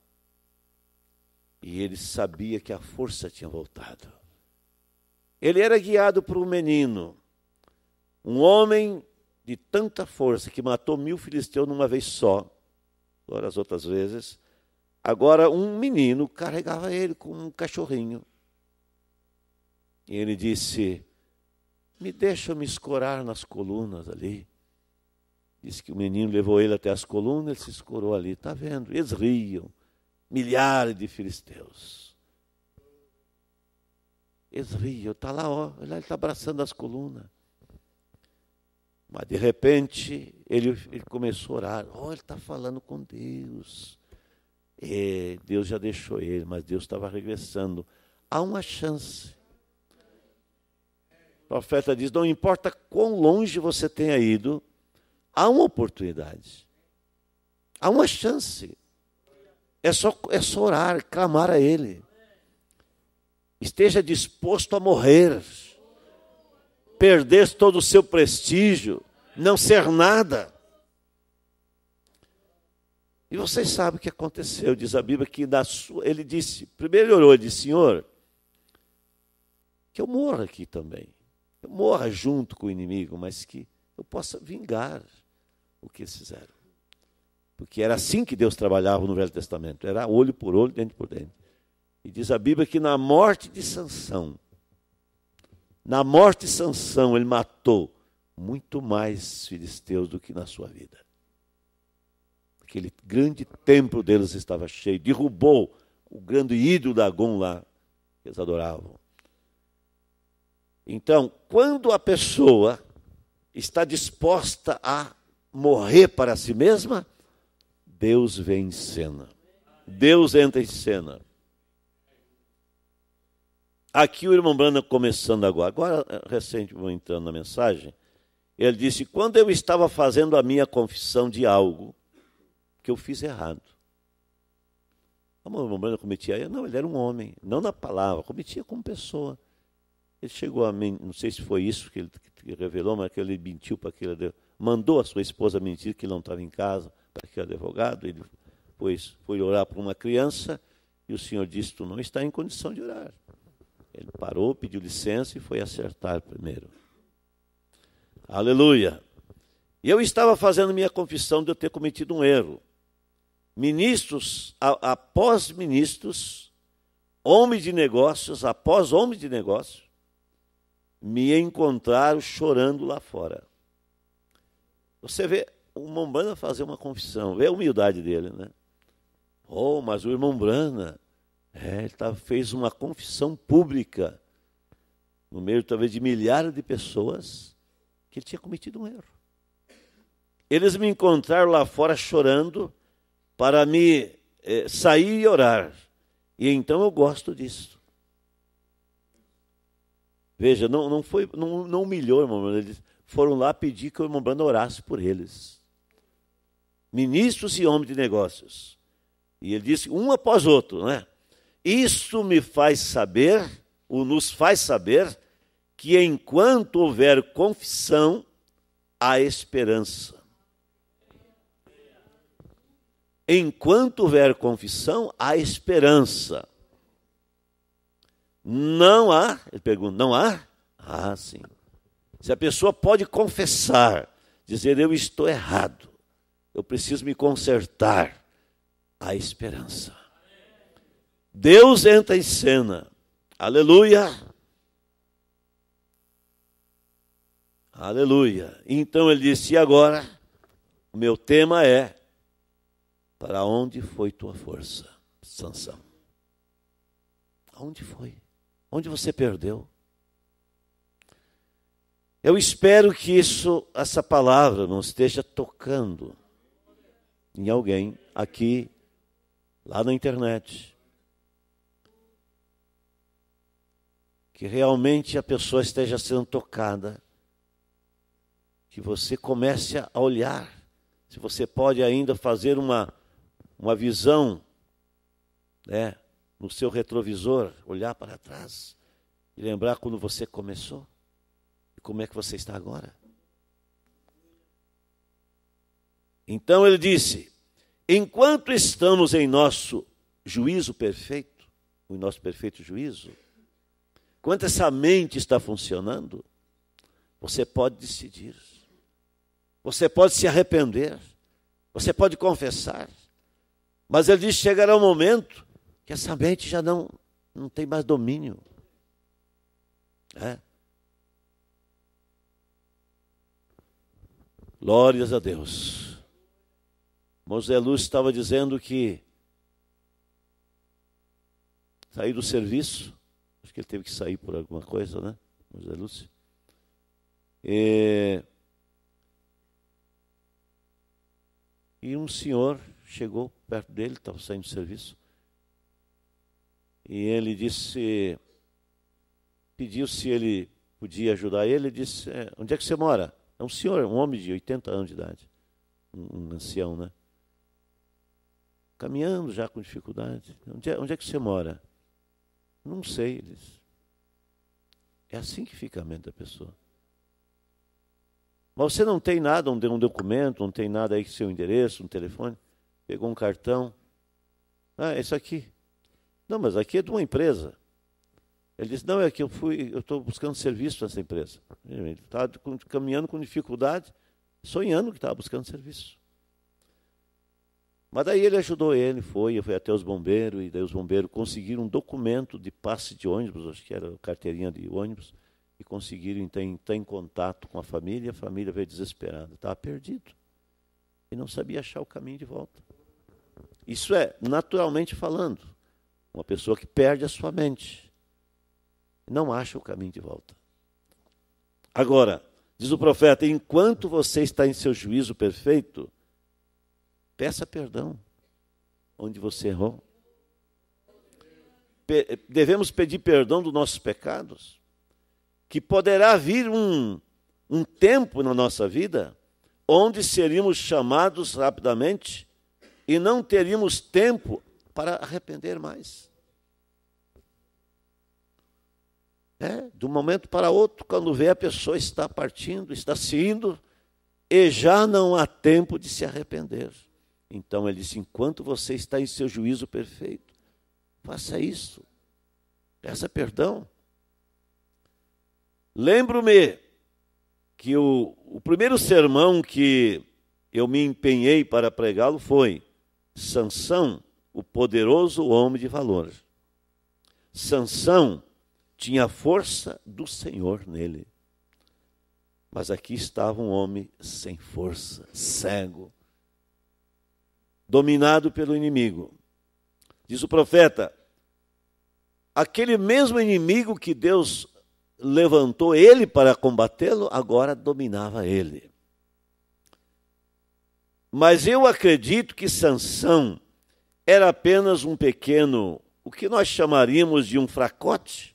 e ele sabia que a força tinha voltado. Ele era guiado por um menino um homem de tanta força que matou mil filisteus numa vez só, agora as outras vezes. Agora, um menino carregava ele como um cachorrinho. E ele disse: Me deixa me escorar nas colunas ali. Diz que o menino levou ele até as colunas, ele se escorou ali. Está vendo? Eles riam. Milhares de filisteus. Eles riam. Está lá, ó. ele está abraçando as colunas. Mas de repente ele, ele começou a orar. Oh, ele está falando com Deus. É, Deus já deixou ele, mas Deus estava regressando. Há uma chance. O profeta diz: não importa quão longe você tenha ido, há uma oportunidade. Há uma chance. É só, é só orar, clamar a Ele. Esteja disposto a morrer perdesse todo o seu prestígio, não ser nada. E vocês sabem o que aconteceu, diz a Bíblia, que sua, ele disse, primeiro ele orou e disse, Senhor, que eu morra aqui também. Eu morra junto com o inimigo, mas que eu possa vingar o que eles fizeram. Porque era assim que Deus trabalhava no Velho Testamento, era olho por olho, dente por dente. E diz a Bíblia que na morte de Sansão, na morte de Sansão ele matou muito mais filisteus do que na sua vida. Aquele grande templo deles estava cheio, derrubou o grande ídolo da Agom lá, que eles adoravam. Então, quando a pessoa está disposta a morrer para si mesma, Deus vem em cena. Deus entra em cena. Aqui o irmão Brana começando agora, agora é, recente, vou entrando na mensagem, ele disse: Quando eu estava fazendo a minha confissão de algo que eu fiz errado. o irmão Brana cometia, não, ele era um homem, não na palavra, cometia como pessoa. Ele chegou a mim, não sei se foi isso que ele revelou, mas que ele mentiu para aquele advogado. Mandou a sua esposa mentir que ele não estava em casa para aquele advogado. Ele pois, foi orar para uma criança e o senhor disse: Tu não está em condição de orar. Ele parou, pediu licença e foi acertar primeiro. Aleluia! E eu estava fazendo minha confissão de eu ter cometido um erro. Ministros, após ministros, homens de negócios, após homens de negócios, me encontraram chorando lá fora. Você vê o irmão Brana fazer uma confissão, vê a humildade dele, né? Oh, mas o irmão Brana, é, ele tá, fez uma confissão pública, no meio talvez de milhares de pessoas, que ele tinha cometido um erro. Eles me encontraram lá fora chorando para me é, sair e orar. E então eu gosto disso. Veja, não, não, foi, não, não humilhou, irmão Brando. Eles foram lá pedir que o irmão Brando orasse por eles. Ministros e homens de negócios. E ele disse, um após outro, né? Isso me faz saber, ou nos faz saber, que enquanto houver confissão, há esperança. Enquanto houver confissão, há esperança. Não há, ele pergunta, não há? Ah, sim. Se a pessoa pode confessar, dizer eu estou errado, eu preciso me consertar, há esperança. Deus entra em cena. Aleluia! Aleluia! Então ele disse: E agora? O meu tema é: Para onde foi tua força, Sansão? Aonde foi? Onde você perdeu? Eu espero que isso, essa palavra, não esteja tocando em alguém aqui, lá na internet, que realmente a pessoa esteja sendo tocada, que você comece a olhar, se você pode ainda fazer uma, uma visão né, no seu retrovisor, olhar para trás e lembrar quando você começou e como é que você está agora. Então ele disse: enquanto estamos em nosso juízo perfeito, em nosso perfeito juízo, Quanto essa mente está funcionando, você pode decidir. Você pode se arrepender. Você pode confessar. Mas ele diz: chegará um momento que essa mente já não, não tem mais domínio. É. Glórias a Deus. Moisés Luz estava dizendo que sair do serviço que ele teve que sair por alguma coisa, né? José Lúcio. E, é, e um senhor chegou perto dele, estava saindo do serviço, e ele disse, pediu se ele podia ajudar ele, Ele disse, é, onde é que você mora? É um senhor, um homem de 80 anos de idade, um, um ancião, né? Caminhando já com dificuldade. Onde é, onde é que você mora? Não sei, eles. É assim que fica a mente da pessoa. Mas você não tem nada, não tem um documento, não tem nada aí que seu endereço, um telefone. Pegou um cartão. Ah, é isso aqui. Não, mas aqui é de uma empresa. Ele disse, não, é que eu fui, eu estou buscando serviço nessa empresa. Ele estava tá caminhando com dificuldade, sonhando que estava buscando serviço. Mas daí ele ajudou ele, foi, foi até os bombeiros, e daí os bombeiros conseguiram um documento de passe de ônibus, acho que era carteirinha de ônibus, e conseguiram entrar, estar em contato com a família, a família veio desesperada, estava perdido. E não sabia achar o caminho de volta. Isso é, naturalmente falando, uma pessoa que perde a sua mente. Não acha o caminho de volta. Agora, diz o profeta, enquanto você está em seu juízo perfeito, Peça perdão onde você errou. devemos pedir perdão dos nossos pecados, que poderá vir um, um tempo na nossa vida onde seríamos chamados rapidamente e não teríamos tempo para arrepender mais. É, de um momento para outro, quando vê a pessoa está partindo, está se indo, e já não há tempo de se arrepender. Então ele disse: enquanto você está em seu juízo perfeito, faça isso. Peça perdão. Lembro-me que o, o primeiro sermão que eu me empenhei para pregá-lo foi Sansão, o poderoso homem de valor. Sansão tinha a força do Senhor nele. Mas aqui estava um homem sem força, cego, dominado pelo inimigo. Diz o profeta: aquele mesmo inimigo que Deus levantou ele para combatê-lo, agora dominava ele. Mas eu acredito que Sansão era apenas um pequeno, o que nós chamaríamos de um fracote.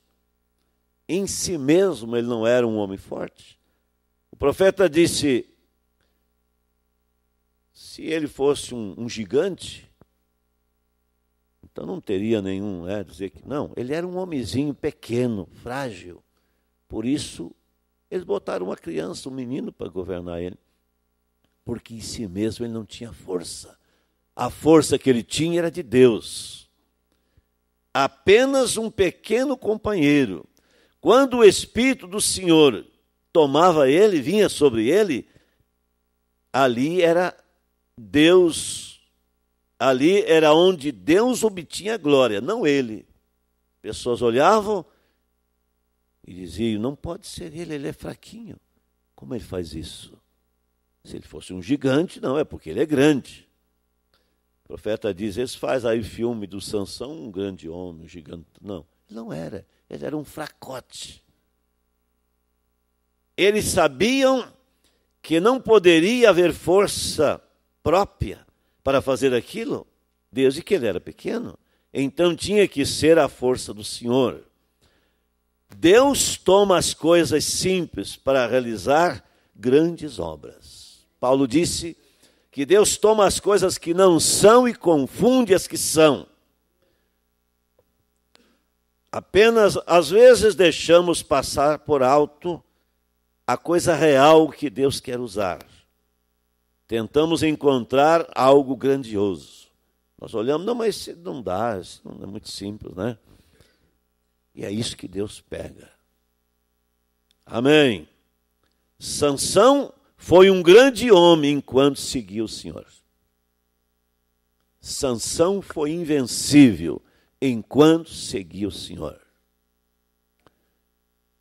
Em si mesmo ele não era um homem forte. O profeta disse: se ele fosse um, um gigante, então não teria nenhum, é, dizer que não. Ele era um homenzinho pequeno, frágil. Por isso, eles botaram uma criança, um menino, para governar ele. Porque em si mesmo ele não tinha força. A força que ele tinha era de Deus. Apenas um pequeno companheiro. Quando o Espírito do Senhor tomava ele, vinha sobre ele, ali era Deus, ali era onde Deus obtinha glória, não ele. Pessoas olhavam e diziam: não pode ser ele, ele é fraquinho. Como ele faz isso? Se ele fosse um gigante, não, é porque ele é grande. O profeta diz: eles faz aí o filme do Sansão, um grande homem, um gigante. Não, ele não era, ele era um fracote. Eles sabiam que não poderia haver força própria para fazer aquilo desde que ele era pequeno. Então tinha que ser a força do Senhor. Deus toma as coisas simples para realizar grandes obras. Paulo disse que Deus toma as coisas que não são e confunde as que são. Apenas, às vezes, deixamos passar por alto a coisa real que Deus quer usar. Tentamos encontrar algo grandioso. Nós olhamos, não, mas isso não dá, isso não é muito simples, né? E é isso que Deus pega. Amém. Sansão foi um grande homem enquanto seguiu o Senhor. Sansão foi invencível enquanto seguia o Senhor.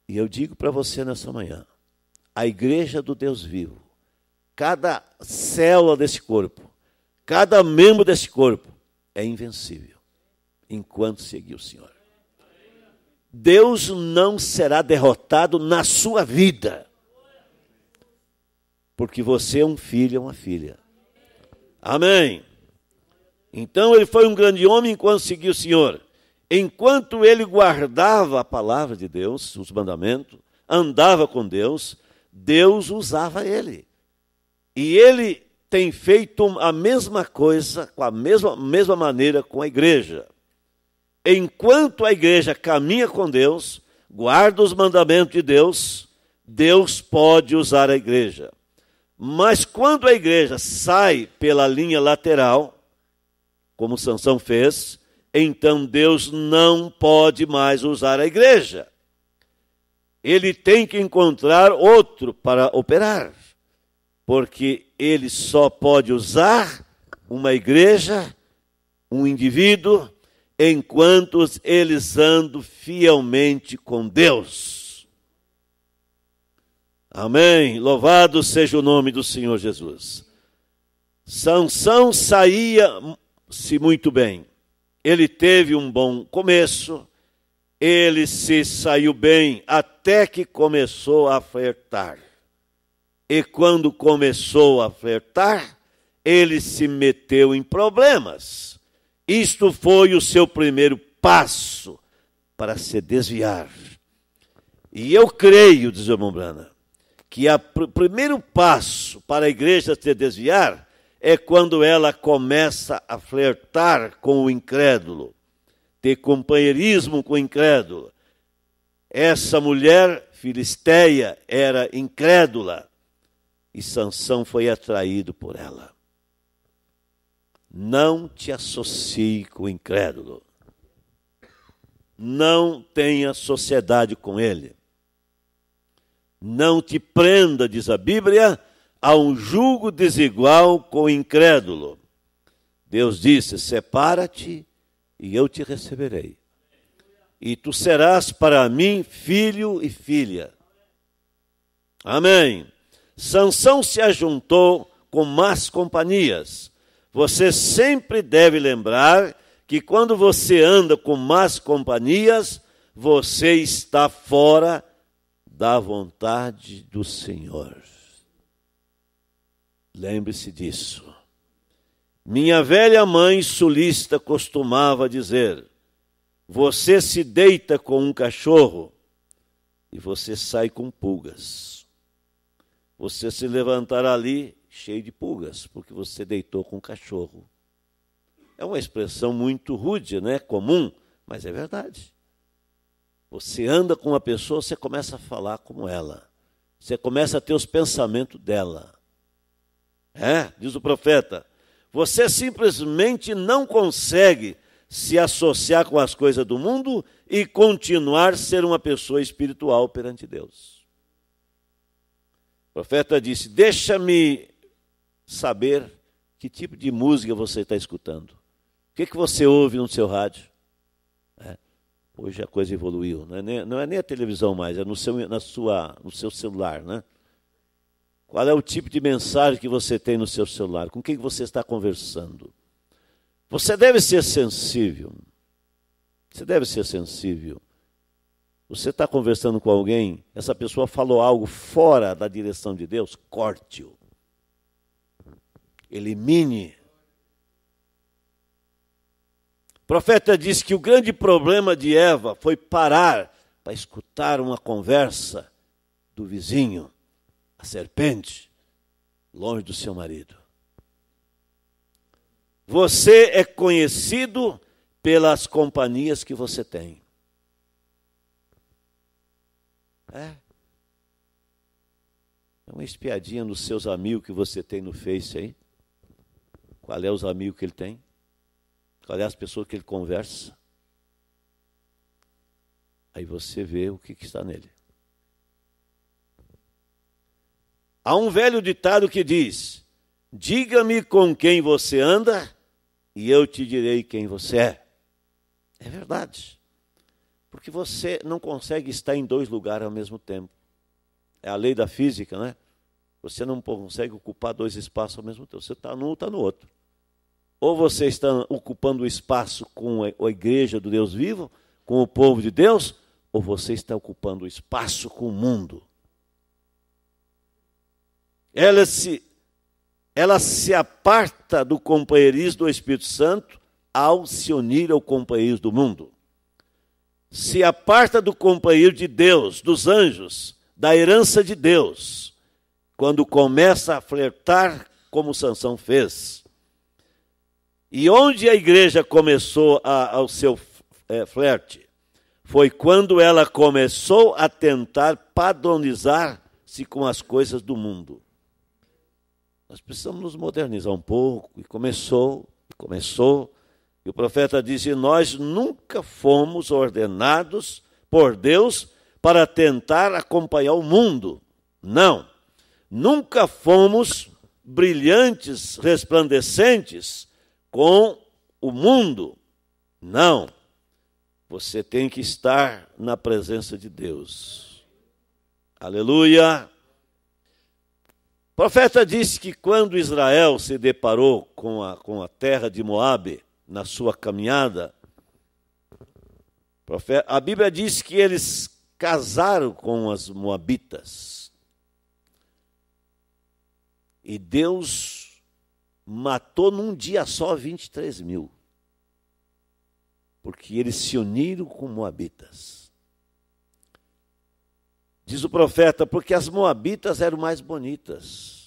E eu digo para você nessa manhã, a igreja do Deus vivo Cada célula desse corpo, cada membro desse corpo é invencível enquanto seguir o Senhor. Deus não será derrotado na sua vida, porque você é um filho, é uma filha. Amém. Então ele foi um grande homem enquanto seguiu o Senhor. Enquanto ele guardava a palavra de Deus, os mandamentos, andava com Deus, Deus usava ele. E ele tem feito a mesma coisa, com a mesma, mesma maneira com a igreja. Enquanto a igreja caminha com Deus, guarda os mandamentos de Deus, Deus pode usar a igreja. Mas quando a igreja sai pela linha lateral, como Sansão fez, então Deus não pode mais usar a igreja. Ele tem que encontrar outro para operar porque ele só pode usar uma igreja, um indivíduo, enquanto eles andam fielmente com Deus. Amém. Louvado seja o nome do Senhor Jesus. Sansão saía-se muito bem. Ele teve um bom começo, ele se saiu bem até que começou a afetar. E quando começou a flertar, ele se meteu em problemas. Isto foi o seu primeiro passo para se desviar. E eu creio, diz o irmão Brana, que o pr primeiro passo para a igreja se desviar é quando ela começa a flertar com o incrédulo, ter companheirismo com o incrédulo. Essa mulher filisteia era incrédula e Sansão foi atraído por ela. Não te associe com o incrédulo. Não tenha sociedade com ele. Não te prenda, diz a Bíblia, a um julgo desigual com o incrédulo. Deus disse: Separa-te e eu te receberei. E tu serás para mim filho e filha. Amém. Sansão se ajuntou com más companhias. Você sempre deve lembrar que quando você anda com más companhias, você está fora da vontade do Senhor. Lembre-se disso. Minha velha mãe sulista costumava dizer: Você se deita com um cachorro e você sai com pulgas. Você se levantar ali cheio de pulgas, porque você deitou com o cachorro. É uma expressão muito rude, né? comum, mas é verdade. Você anda com uma pessoa, você começa a falar como ela. Você começa a ter os pensamentos dela. É, diz o profeta, você simplesmente não consegue se associar com as coisas do mundo e continuar ser uma pessoa espiritual perante Deus. O profeta disse: Deixa-me saber que tipo de música você está escutando. O que, que você ouve no seu rádio? É. Hoje a coisa evoluiu, não é, nem, não é nem a televisão mais, é no seu, na sua, no seu celular, né? Qual é o tipo de mensagem que você tem no seu celular? Com quem você está conversando? Você deve ser sensível. Você deve ser sensível você está conversando com alguém, essa pessoa falou algo fora da direção de Deus, corte-o. Elimine. O profeta diz que o grande problema de Eva foi parar para escutar uma conversa do vizinho, a serpente, longe do seu marido. Você é conhecido pelas companhias que você tem. É. Dá é uma espiadinha nos seus amigos que você tem no Face aí. Qual é os amigos que ele tem? Qual é as pessoas que ele conversa? Aí você vê o que, que está nele. Há um velho ditado que diz: Diga-me com quem você anda, e eu te direi quem você é. É verdade. Porque você não consegue estar em dois lugares ao mesmo tempo. É a lei da física, né? Você não consegue ocupar dois espaços ao mesmo tempo. Você está num ou está no outro. Ou você está ocupando o espaço com a igreja do Deus vivo, com o povo de Deus, ou você está ocupando o espaço com o mundo. Ela se, ela se aparta do companheirismo do Espírito Santo ao se unir ao companheirismo do mundo se aparta do companheiro de Deus, dos anjos, da herança de Deus, quando começa a flertar como Sansão fez. E onde a igreja começou a, ao seu é, flerte? Foi quando ela começou a tentar padronizar-se com as coisas do mundo. Nós precisamos nos modernizar um pouco, e começou, começou, e o profeta disse: Nós nunca fomos ordenados por Deus para tentar acompanhar o mundo. Não. Nunca fomos brilhantes, resplandecentes com o mundo. Não. Você tem que estar na presença de Deus. Aleluia! O profeta disse que quando Israel se deparou com a, com a terra de Moabe, na sua caminhada. A Bíblia diz que eles casaram com as Moabitas. E Deus matou num dia só 23 mil. Porque eles se uniram com Moabitas. Diz o profeta, porque as Moabitas eram mais bonitas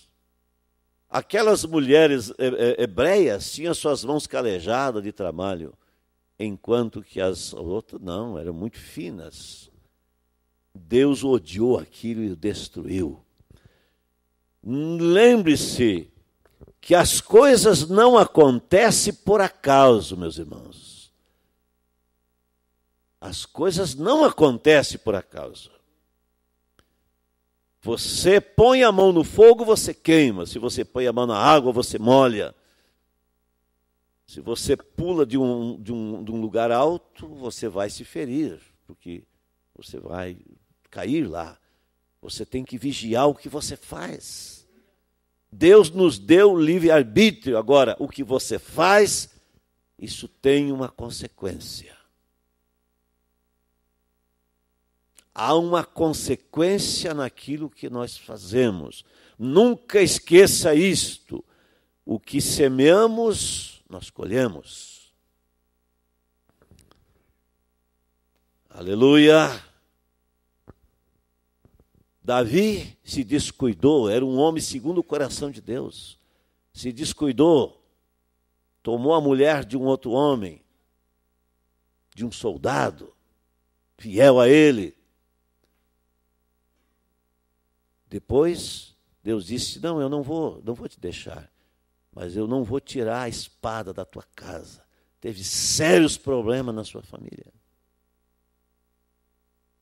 Aquelas mulheres eh, eh, hebreias tinham suas mãos calejadas de trabalho, enquanto que as outras não, eram muito finas. Deus odiou aquilo e o destruiu. Lembre-se que as coisas não acontecem por acaso, meus irmãos. As coisas não acontecem por acaso. Você põe a mão no fogo, você queima. Se você põe a mão na água, você molha. Se você pula de um, de um, de um lugar alto, você vai se ferir, porque você vai cair lá. Você tem que vigiar o que você faz. Deus nos deu livre-arbítrio. Agora, o que você faz, isso tem uma consequência. há uma consequência naquilo que nós fazemos. Nunca esqueça isto. O que semeamos, nós colhemos. Aleluia! Davi se descuidou, era um homem segundo o coração de Deus. Se descuidou, tomou a mulher de um outro homem, de um soldado, fiel a ele, Depois, Deus disse: Não, eu não vou, não vou te deixar, mas eu não vou tirar a espada da tua casa. Teve sérios problemas na sua família.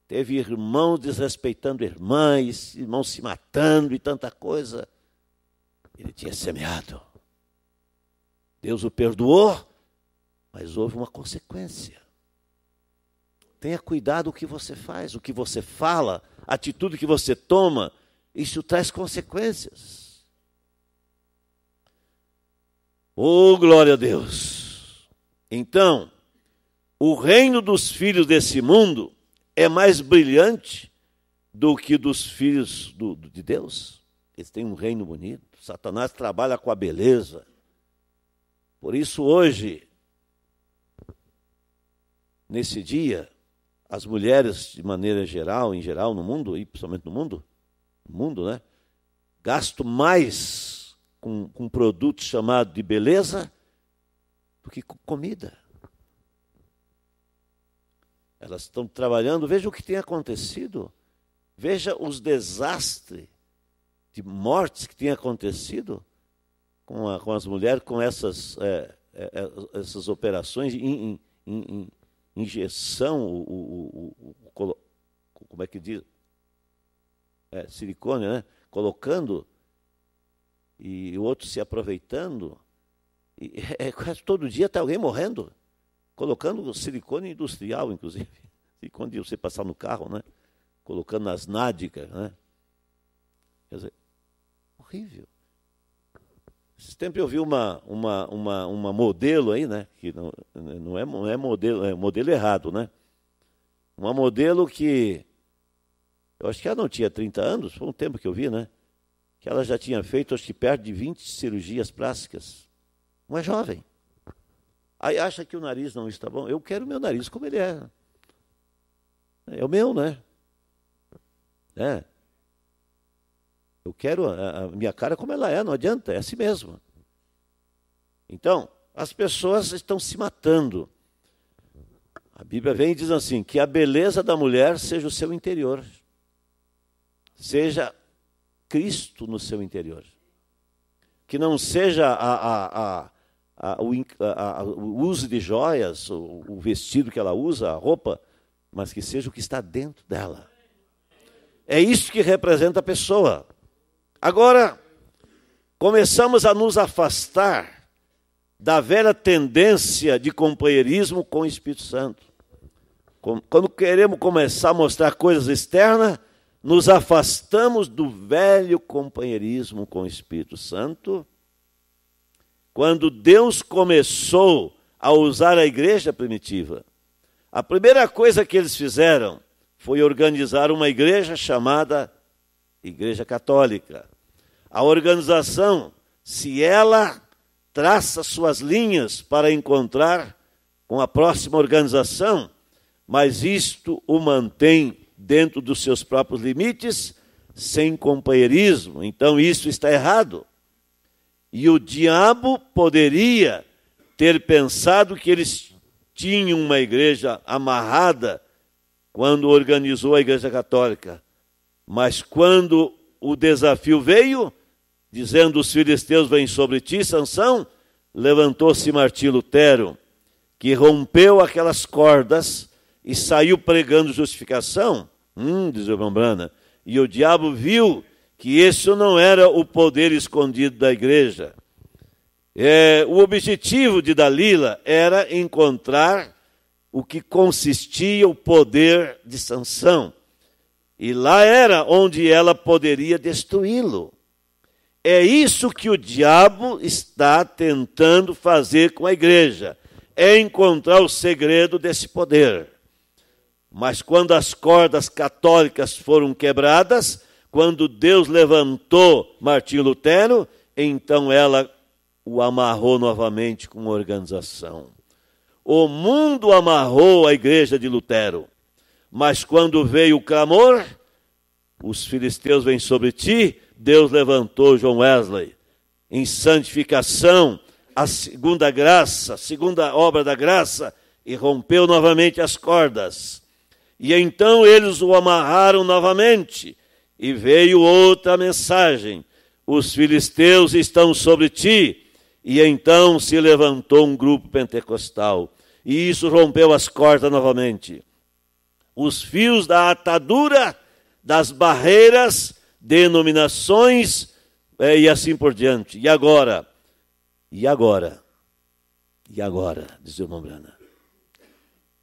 Teve irmãos desrespeitando irmãs, irmãos se matando e tanta coisa. Ele tinha semeado. Deus o perdoou, mas houve uma consequência. Tenha cuidado o que você faz, o que você fala, a atitude que você toma isso traz consequências. Oh, glória a Deus! Então, o reino dos filhos desse mundo é mais brilhante do que dos filhos do, de Deus. Eles têm um reino bonito. Satanás trabalha com a beleza. Por isso, hoje, nesse dia, as mulheres, de maneira geral, em geral, no mundo, e principalmente no mundo, mundo, né? Gasto mais com, com um produto chamado de beleza do que com comida. Elas estão trabalhando, veja o que tem acontecido, veja os desastres de mortes que tem acontecido com, a, com as mulheres, com essas, é, é, é essas operações, em, injeção, o, o, o, como é que diz? é, silicone, né? Colocando e o outro se aproveitando. E, (laughs) é, quase todo dia está alguém morrendo, colocando silicone industrial, inclusive. (laughs) Silicone de você passar no carro, né? Colocando nas nádicas, né? Quer dizer, horrível. Esse tempo eu vi uma, uma, uma, uma modelo aí, né? Que não, não, é, não é modelo, é modelo errado, né? Uma modelo que eu acho que ela não tinha 30 anos, foi um tempo que eu vi, né? Que ela já tinha feito, acho que perto de 20 cirurgias plásticas. Uma jovem. Aí acha que o nariz não está bom. Eu quero o meu nariz como ele é. É o meu, né? É. Eu quero a minha cara como ela é, não adianta, é assim mesmo. Então, as pessoas estão se matando. A Bíblia vem e diz assim: que a beleza da mulher seja o seu interior seja Cristo no seu interior. Que não seja a, a, a, o, uso de joias, o, o vestido que ela usa, a roupa, mas que seja o que está dentro dela. É isso que representa a pessoa. Agora, começamos a nos afastar da velha tendência de companheirismo com o Espírito Santo. Quando queremos começar a mostrar coisas externas, nos afastamos do velho companheirismo com o Espírito Santo, quando Deus começou a usar a igreja primitiva, a primeira coisa que eles fizeram foi organizar uma igreja chamada Igreja Católica. A organização, se ela traça suas linhas para encontrar com a próxima organização, mas isto o mantém dentro dos seus próprios limites, sem companheirismo. Então isso está errado. E o diabo poderia ter pensado que eles tinham uma igreja amarrada quando organizou a Igreja Católica. Mas quando o desafio veio, dizendo: Os filisteus vêm sobre ti, Sansão, levantou-se Martim Lutero, que rompeu aquelas cordas e saiu pregando justificação Hum, diz o Brana. E o diabo viu que isso não era o poder escondido da igreja. É, o objetivo de Dalila era encontrar o que consistia o poder de Sansão. E lá era onde ela poderia destruí-lo. É isso que o diabo está tentando fazer com a igreja: é encontrar o segredo desse poder. Mas quando as cordas católicas foram quebradas, quando Deus levantou Martinho Lutero, então ela o amarrou novamente com organização. O mundo amarrou a igreja de Lutero, mas quando veio o clamor, os filisteus vêm sobre ti, Deus levantou João Wesley em santificação, a segunda graça, a segunda obra da graça, e rompeu novamente as cordas. E então eles o amarraram novamente, e veio outra mensagem: Os filisteus estão sobre ti. E então se levantou um grupo pentecostal, e isso rompeu as cordas novamente. Os fios da atadura, das barreiras, denominações é, e assim por diante. E agora? E agora? E agora? Diz o irmão Brana.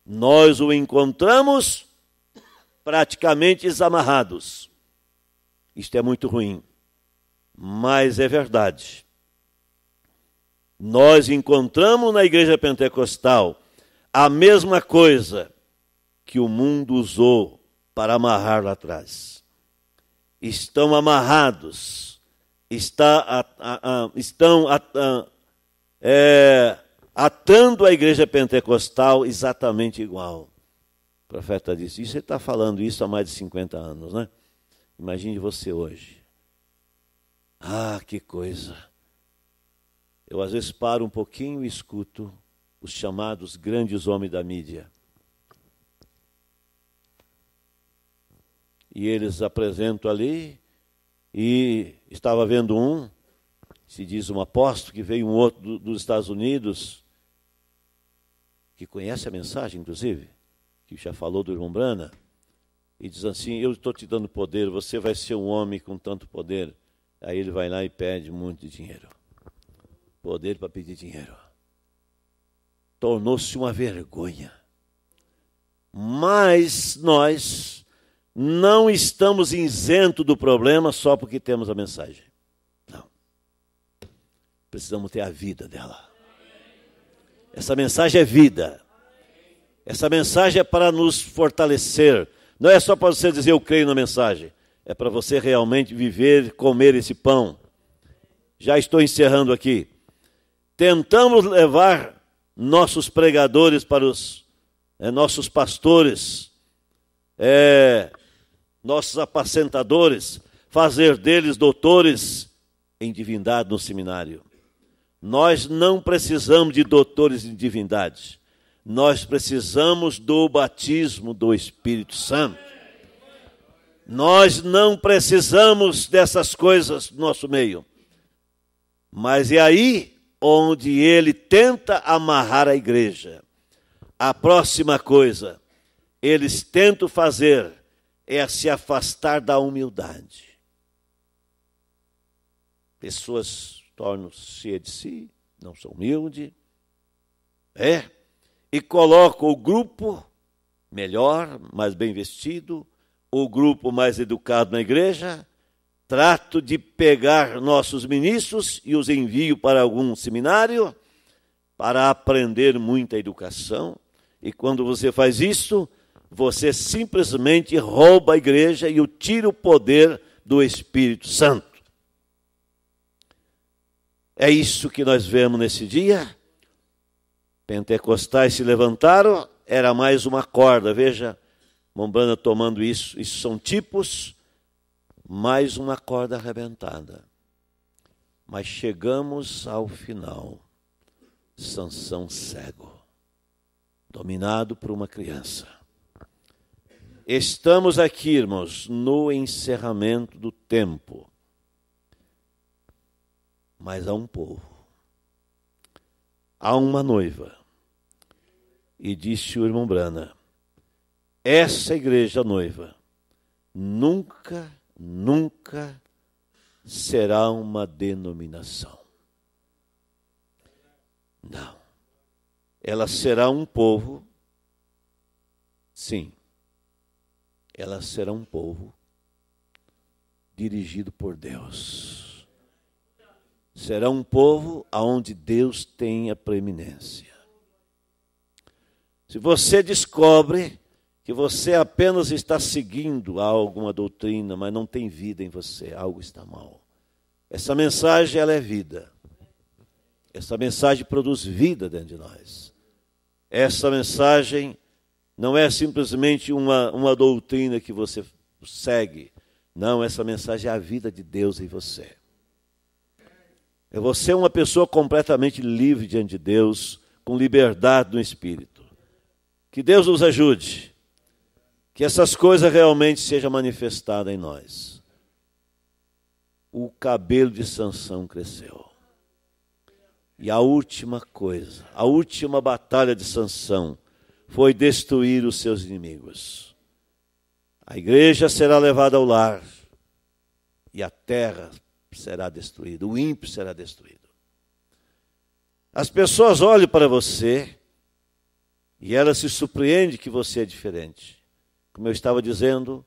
Nós o encontramos praticamente amarrados. Isto é muito ruim, mas é verdade. Nós encontramos na igreja pentecostal a mesma coisa que o mundo usou para amarrar lá atrás. Estão amarrados, está, a, a, a, estão é, atando a igreja pentecostal exatamente igual profeta disse: e você está falando isso há mais de 50 anos, né? Imagine você hoje. Ah, que coisa! Eu às vezes paro um pouquinho e escuto os chamados grandes homens da mídia. E eles apresentam ali, e estava vendo um, se diz um apóstolo, que veio um outro dos Estados Unidos, que conhece a mensagem, inclusive que já falou do Irmão e diz assim: Eu estou te dando poder, você vai ser um homem com tanto poder. Aí ele vai lá e pede muito dinheiro. Poder para pedir dinheiro. Tornou-se uma vergonha. Mas nós não estamos isentos do problema só porque temos a mensagem. Não. Precisamos ter a vida dela. Essa mensagem é vida. Essa mensagem é para nos fortalecer. Não é só para você dizer eu creio na mensagem. É para você realmente viver, comer esse pão. Já estou encerrando aqui. Tentamos levar nossos pregadores para os é, nossos pastores, é, nossos apacentadores, fazer deles doutores em divindade no seminário. Nós não precisamos de doutores em divindade nós precisamos do batismo do Espírito Santo. Nós não precisamos dessas coisas no nosso meio. Mas é aí onde ele tenta amarrar a igreja. A próxima coisa eles tentam fazer é se afastar da humildade. Pessoas tornam-se de si, não são humildes. É, e coloca o grupo melhor, mais bem vestido, o grupo mais educado na igreja, trato de pegar nossos ministros e os envio para algum seminário para aprender muita educação. E quando você faz isso, você simplesmente rouba a igreja e o tira o poder do Espírito Santo. É isso que nós vemos nesse dia pentecostais se levantaram, era mais uma corda. Veja, Mombana tomando isso, isso são tipos, mais uma corda arrebentada. Mas chegamos ao final. Sansão cego, dominado por uma criança. Estamos aqui, irmãos, no encerramento do tempo. Mas há um povo, há uma noiva e disse o irmão Brana: essa igreja noiva nunca, nunca será uma denominação. Não. Ela será um povo, sim. Ela será um povo dirigido por Deus. Será um povo aonde Deus tem a preeminência. Se você descobre que você apenas está seguindo alguma doutrina, mas não tem vida em você, algo está mal. Essa mensagem ela é vida. Essa mensagem produz vida dentro de nós. Essa mensagem não é simplesmente uma, uma doutrina que você segue. Não, essa mensagem é a vida de Deus em você. É você é uma pessoa completamente livre diante de Deus, com liberdade no espírito. Que Deus nos ajude, que essas coisas realmente sejam manifestadas em nós. O cabelo de Sansão cresceu. E a última coisa, a última batalha de Sansão foi destruir os seus inimigos. A igreja será levada ao lar e a terra será destruída, o ímpio será destruído. As pessoas olham para você e ela se surpreende que você é diferente. Como eu estava dizendo,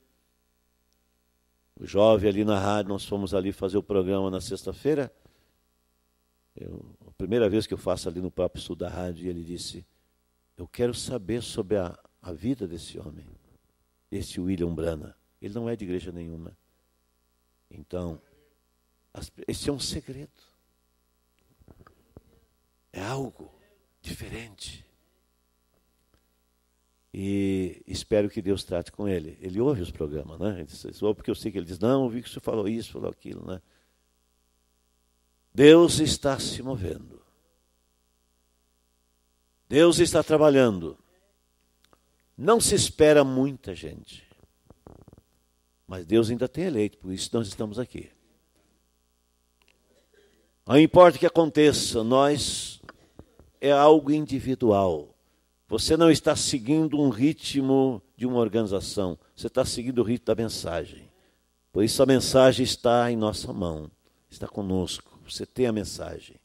o jovem ali na rádio, nós fomos ali fazer o programa na sexta-feira. a primeira vez que eu faço ali no próprio sul da rádio, ele disse: Eu quero saber sobre a, a vida desse homem, esse William Brana. Ele não é de igreja nenhuma. Então, as, esse é um segredo. É algo diferente e espero que Deus trate com ele. Ele ouve os programas, né? Ele porque eu sei que ele diz, não, ouvi que você falou isso, falou aquilo, né? Deus está se movendo. Deus está trabalhando. Não se espera muita gente. Mas Deus ainda tem eleito, por isso nós estamos aqui. Não importa o que aconteça, nós é algo individual. Você não está seguindo um ritmo de uma organização, você está seguindo o ritmo da mensagem. Por isso a mensagem está em nossa mão, está conosco. Você tem a mensagem.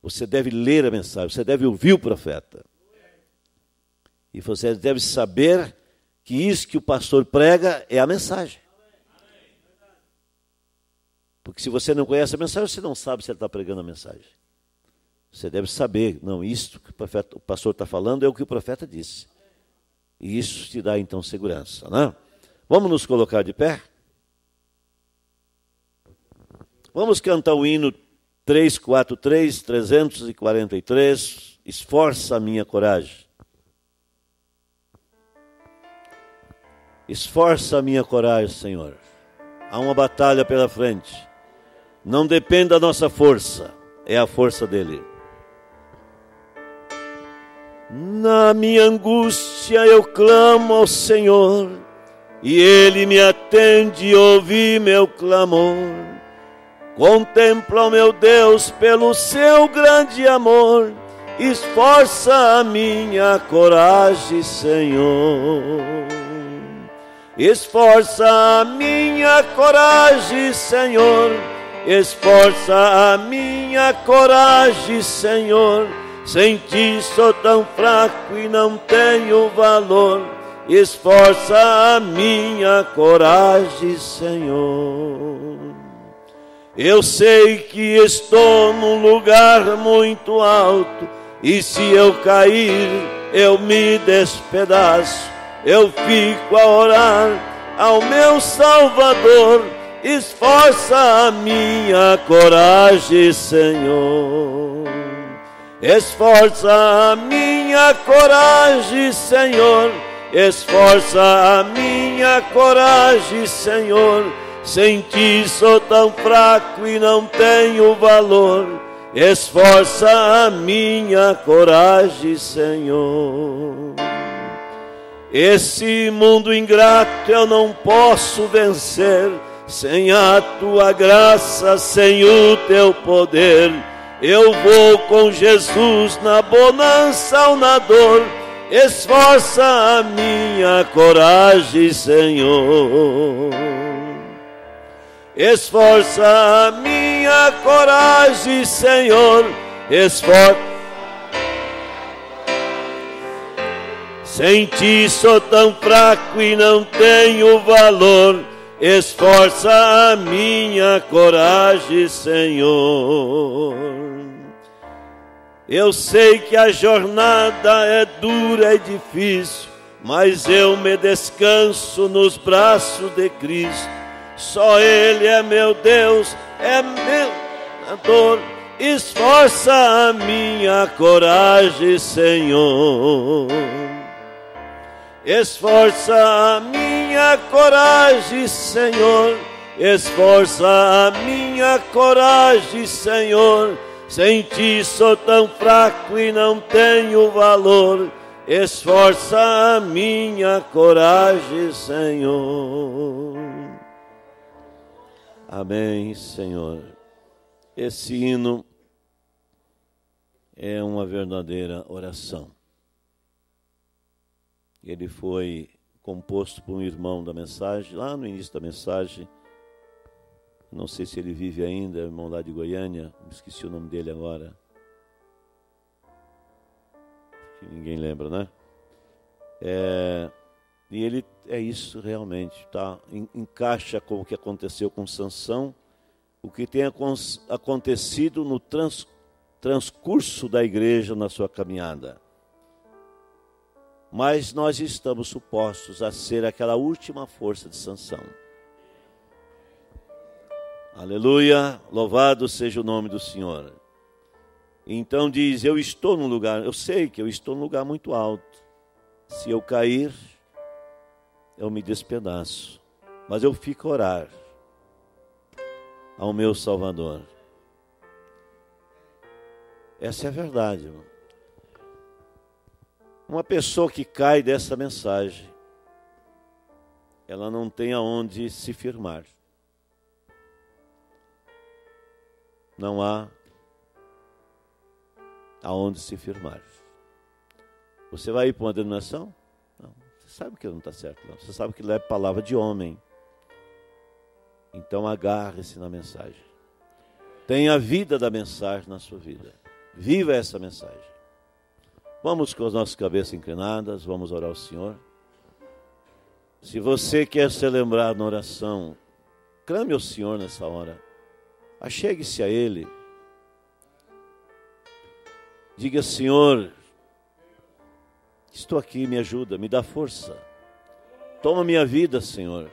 Você deve ler a mensagem, você deve ouvir o profeta. E você deve saber que isso que o pastor prega é a mensagem. Porque se você não conhece a mensagem, você não sabe se ele está pregando a mensagem. Você deve saber, não, isto que o, profeta, o pastor está falando é o que o profeta disse. E isso te dá então segurança, né? Vamos nos colocar de pé? Vamos cantar o hino 343, 343, esforça a minha coragem. Esforça a minha coragem, Senhor. Há uma batalha pela frente. Não depende da nossa força, é a força dele. Na minha angústia eu clamo ao Senhor, e Ele me atende e ouve meu clamor. Contempla o meu Deus pelo seu grande amor, esforça a minha coragem, Senhor. Esforça a minha coragem, Senhor. Esforça a minha coragem, Senhor sem ti sou tão fraco e não tenho valor. Esforça a minha coragem, Senhor. Eu sei que estou num lugar muito alto, e se eu cair, eu me despedaço. Eu fico a orar ao meu Salvador, esforça a minha coragem, Senhor. Esforça a minha coragem, Senhor. Esforça a minha coragem, Senhor. Sem ti sou tão fraco e não tenho valor. Esforça a minha coragem, Senhor. Esse mundo ingrato eu não posso vencer. Sem a tua graça, sem o teu poder eu vou com Jesus na bonança ou na dor, esforça a minha coragem, Senhor. Esforça a minha coragem, Senhor. Esforça. Sem ti sou tão fraco e não tenho valor. Esforça a minha coragem, Senhor. Eu sei que a jornada é dura e é difícil, mas eu me descanso nos braços de Cristo. Só Ele é meu Deus, é meu dor. Esforça a minha coragem, Senhor. Esforça a minha coragem, Senhor. Esforça a minha coragem, Senhor sem ti sou tão fraco e não tenho valor. Esforça a minha coragem, Senhor. Amém, Senhor. Esse hino é uma verdadeira oração. Ele foi composto por um irmão da mensagem, lá no início da mensagem, não sei se ele vive ainda, é irmão lá de Goiânia, esqueci o nome dele agora. ninguém lembra, né? É, e ele é isso realmente, tá? Encaixa com o que aconteceu com Sansão, o que tem acontecido no trans, transcurso da igreja na sua caminhada. Mas nós estamos supostos a ser aquela última força de Sansão. Aleluia, louvado seja o nome do Senhor. Então diz: Eu estou num lugar, eu sei que eu estou num lugar muito alto. Se eu cair, eu me despedaço. Mas eu fico a orar ao meu Salvador. Essa é a verdade. Irmão. Uma pessoa que cai dessa mensagem, ela não tem aonde se firmar. não há aonde se firmar. Você vai ir para uma denominação? Não. Você sabe que não está certo, não. Você sabe que lá é palavra de homem. Então agarre-se na mensagem. Tenha a vida da mensagem na sua vida. Viva essa mensagem. Vamos com as nossas cabeças inclinadas, vamos orar ao Senhor. Se você quer ser lembrado na oração, clame ao Senhor nessa hora. Achegue-se a Ele. Diga, Senhor, estou aqui, me ajuda, me dá força. Toma minha vida, Senhor.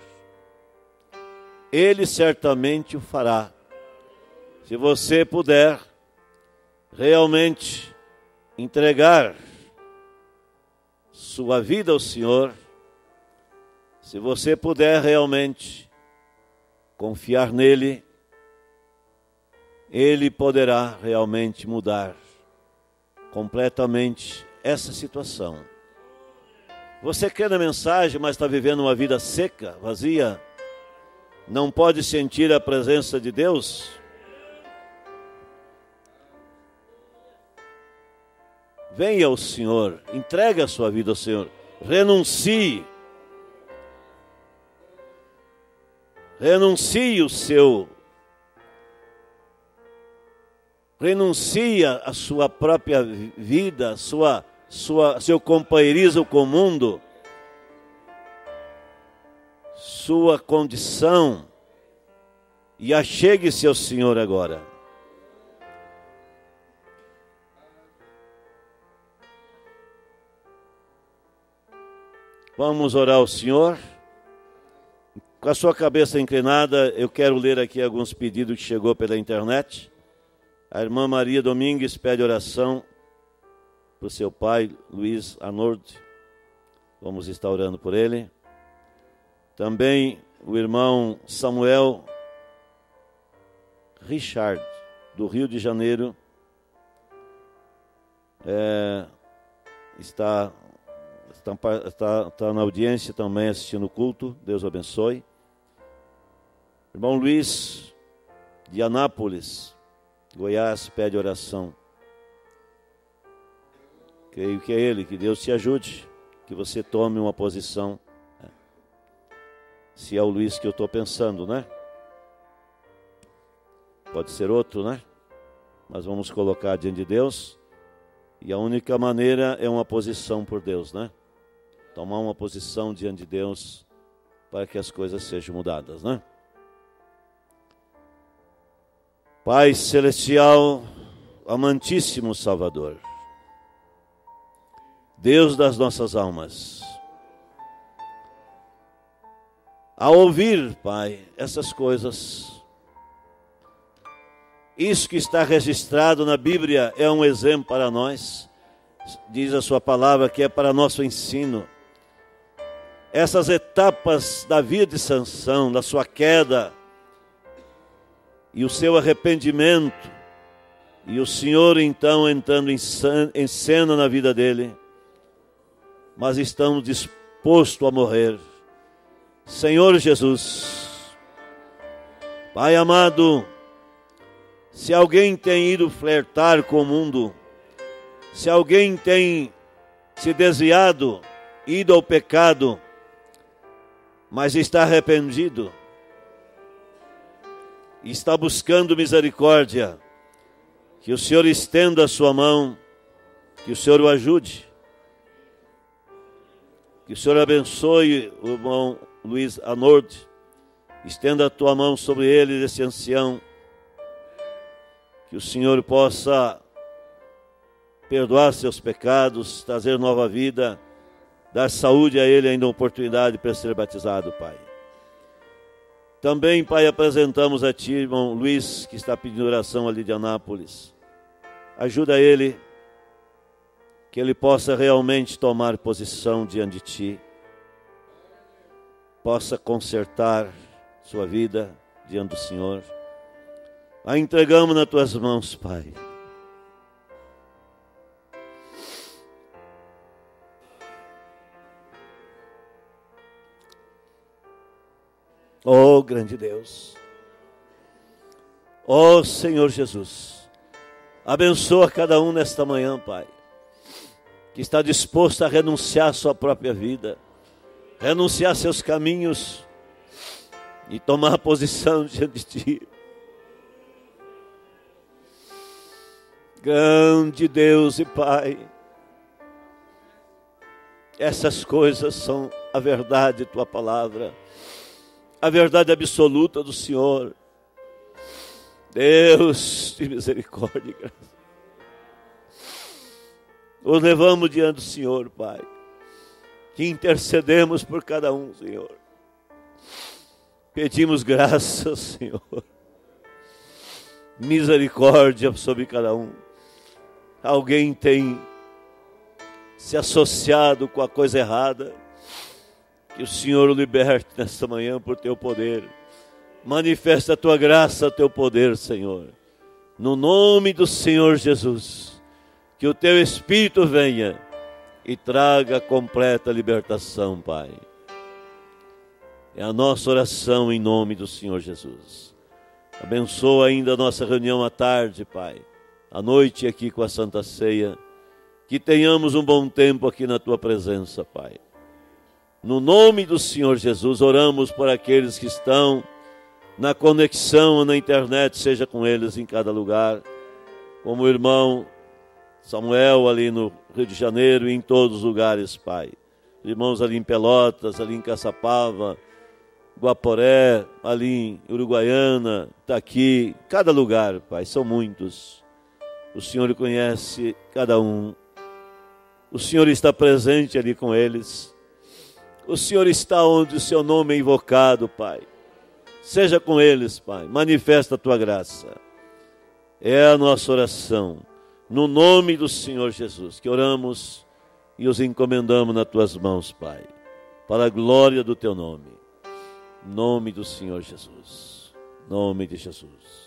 Ele certamente o fará. Se você puder realmente entregar sua vida ao Senhor, se você puder realmente confiar nele, ele poderá realmente mudar completamente essa situação. Você quer a mensagem, mas está vivendo uma vida seca, vazia, não pode sentir a presença de Deus? Venha ao Senhor, entregue a sua vida ao Senhor, renuncie. Renuncie o seu renuncia a sua própria vida, sua, sua, seu companheirismo com o mundo, sua condição, e achegue-se ao Senhor agora. Vamos orar ao Senhor. Com a sua cabeça inclinada, eu quero ler aqui alguns pedidos que chegou pela internet. A irmã Maria Domingues pede oração para o seu pai, Luiz Anord. Vamos estar orando por ele. Também o irmão Samuel Richard, do Rio de Janeiro, é, está, está, está, está na audiência também assistindo o culto. Deus o abençoe. Irmão Luiz de Anápolis, Goiás pede oração. Creio que é ele, que Deus te ajude, que você tome uma posição. Se é o Luiz que eu estou pensando, né? Pode ser outro, né? Mas vamos colocar diante de Deus. E a única maneira é uma posição por Deus, né? Tomar uma posição diante de Deus para que as coisas sejam mudadas, né? Pai Celestial, amantíssimo Salvador, Deus das nossas almas, ao ouvir, Pai, essas coisas, isso que está registrado na Bíblia é um exemplo para nós, diz a Sua palavra que é para nosso ensino. Essas etapas da vida de Sansão, da sua queda, e o seu arrependimento, e o Senhor então entrando em cena na vida dele, mas estamos dispostos a morrer. Senhor Jesus, Pai amado, se alguém tem ido flertar com o mundo, se alguém tem se desviado, ido ao pecado, mas está arrependido, e está buscando misericórdia, que o Senhor estenda a sua mão, que o Senhor o ajude. Que o Senhor abençoe o irmão Luiz Anord, estenda a tua mão sobre ele, desse ancião, que o Senhor possa perdoar seus pecados, trazer nova vida, dar saúde a ele ainda oportunidade para ser batizado, Pai. Também, Pai, apresentamos a Ti, irmão Luiz, que está pedindo oração ali de Anápolis. Ajuda ele, que ele possa realmente tomar posição diante de Ti, possa consertar sua vida diante do Senhor. A entregamos nas Tuas mãos, Pai. Oh, grande Deus. Oh, Senhor Jesus. Abençoa cada um nesta manhã, Pai, que está disposto a renunciar à sua própria vida, renunciar seus caminhos e tomar a posição (laughs) diante de Ti. Grande Deus e Pai, essas coisas são a verdade, Tua palavra a verdade absoluta do Senhor. Deus de misericórdia e graça. Os levamos diante do Senhor, Pai. Que intercedemos por cada um, Senhor. Pedimos graça, Senhor. Misericórdia sobre cada um. Alguém tem se associado com a coisa errada que o Senhor o liberte nesta manhã por teu poder. Manifesta a tua graça, teu poder, Senhor. No nome do Senhor Jesus, que o teu Espírito venha e traga completa libertação, Pai. É a nossa oração em nome do Senhor Jesus. Abençoa ainda a nossa reunião à tarde, Pai, à noite aqui com a Santa Ceia. Que tenhamos um bom tempo aqui na tua presença, Pai. No nome do Senhor Jesus, oramos por aqueles que estão na conexão na internet, seja com eles em cada lugar, como o irmão Samuel ali no Rio de Janeiro e em todos os lugares, Pai. Irmãos ali em Pelotas, ali em Caçapava, Guaporé, ali em Uruguaiana, tá aqui, cada lugar, Pai, são muitos. O Senhor conhece cada um. O Senhor está presente ali com eles. O Senhor está onde o seu nome é invocado, Pai. Seja com eles, Pai. Manifesta a tua graça. É a nossa oração. No nome do Senhor Jesus, que oramos e os encomendamos nas tuas mãos, Pai. Para a glória do teu nome. Nome do Senhor Jesus. Nome de Jesus.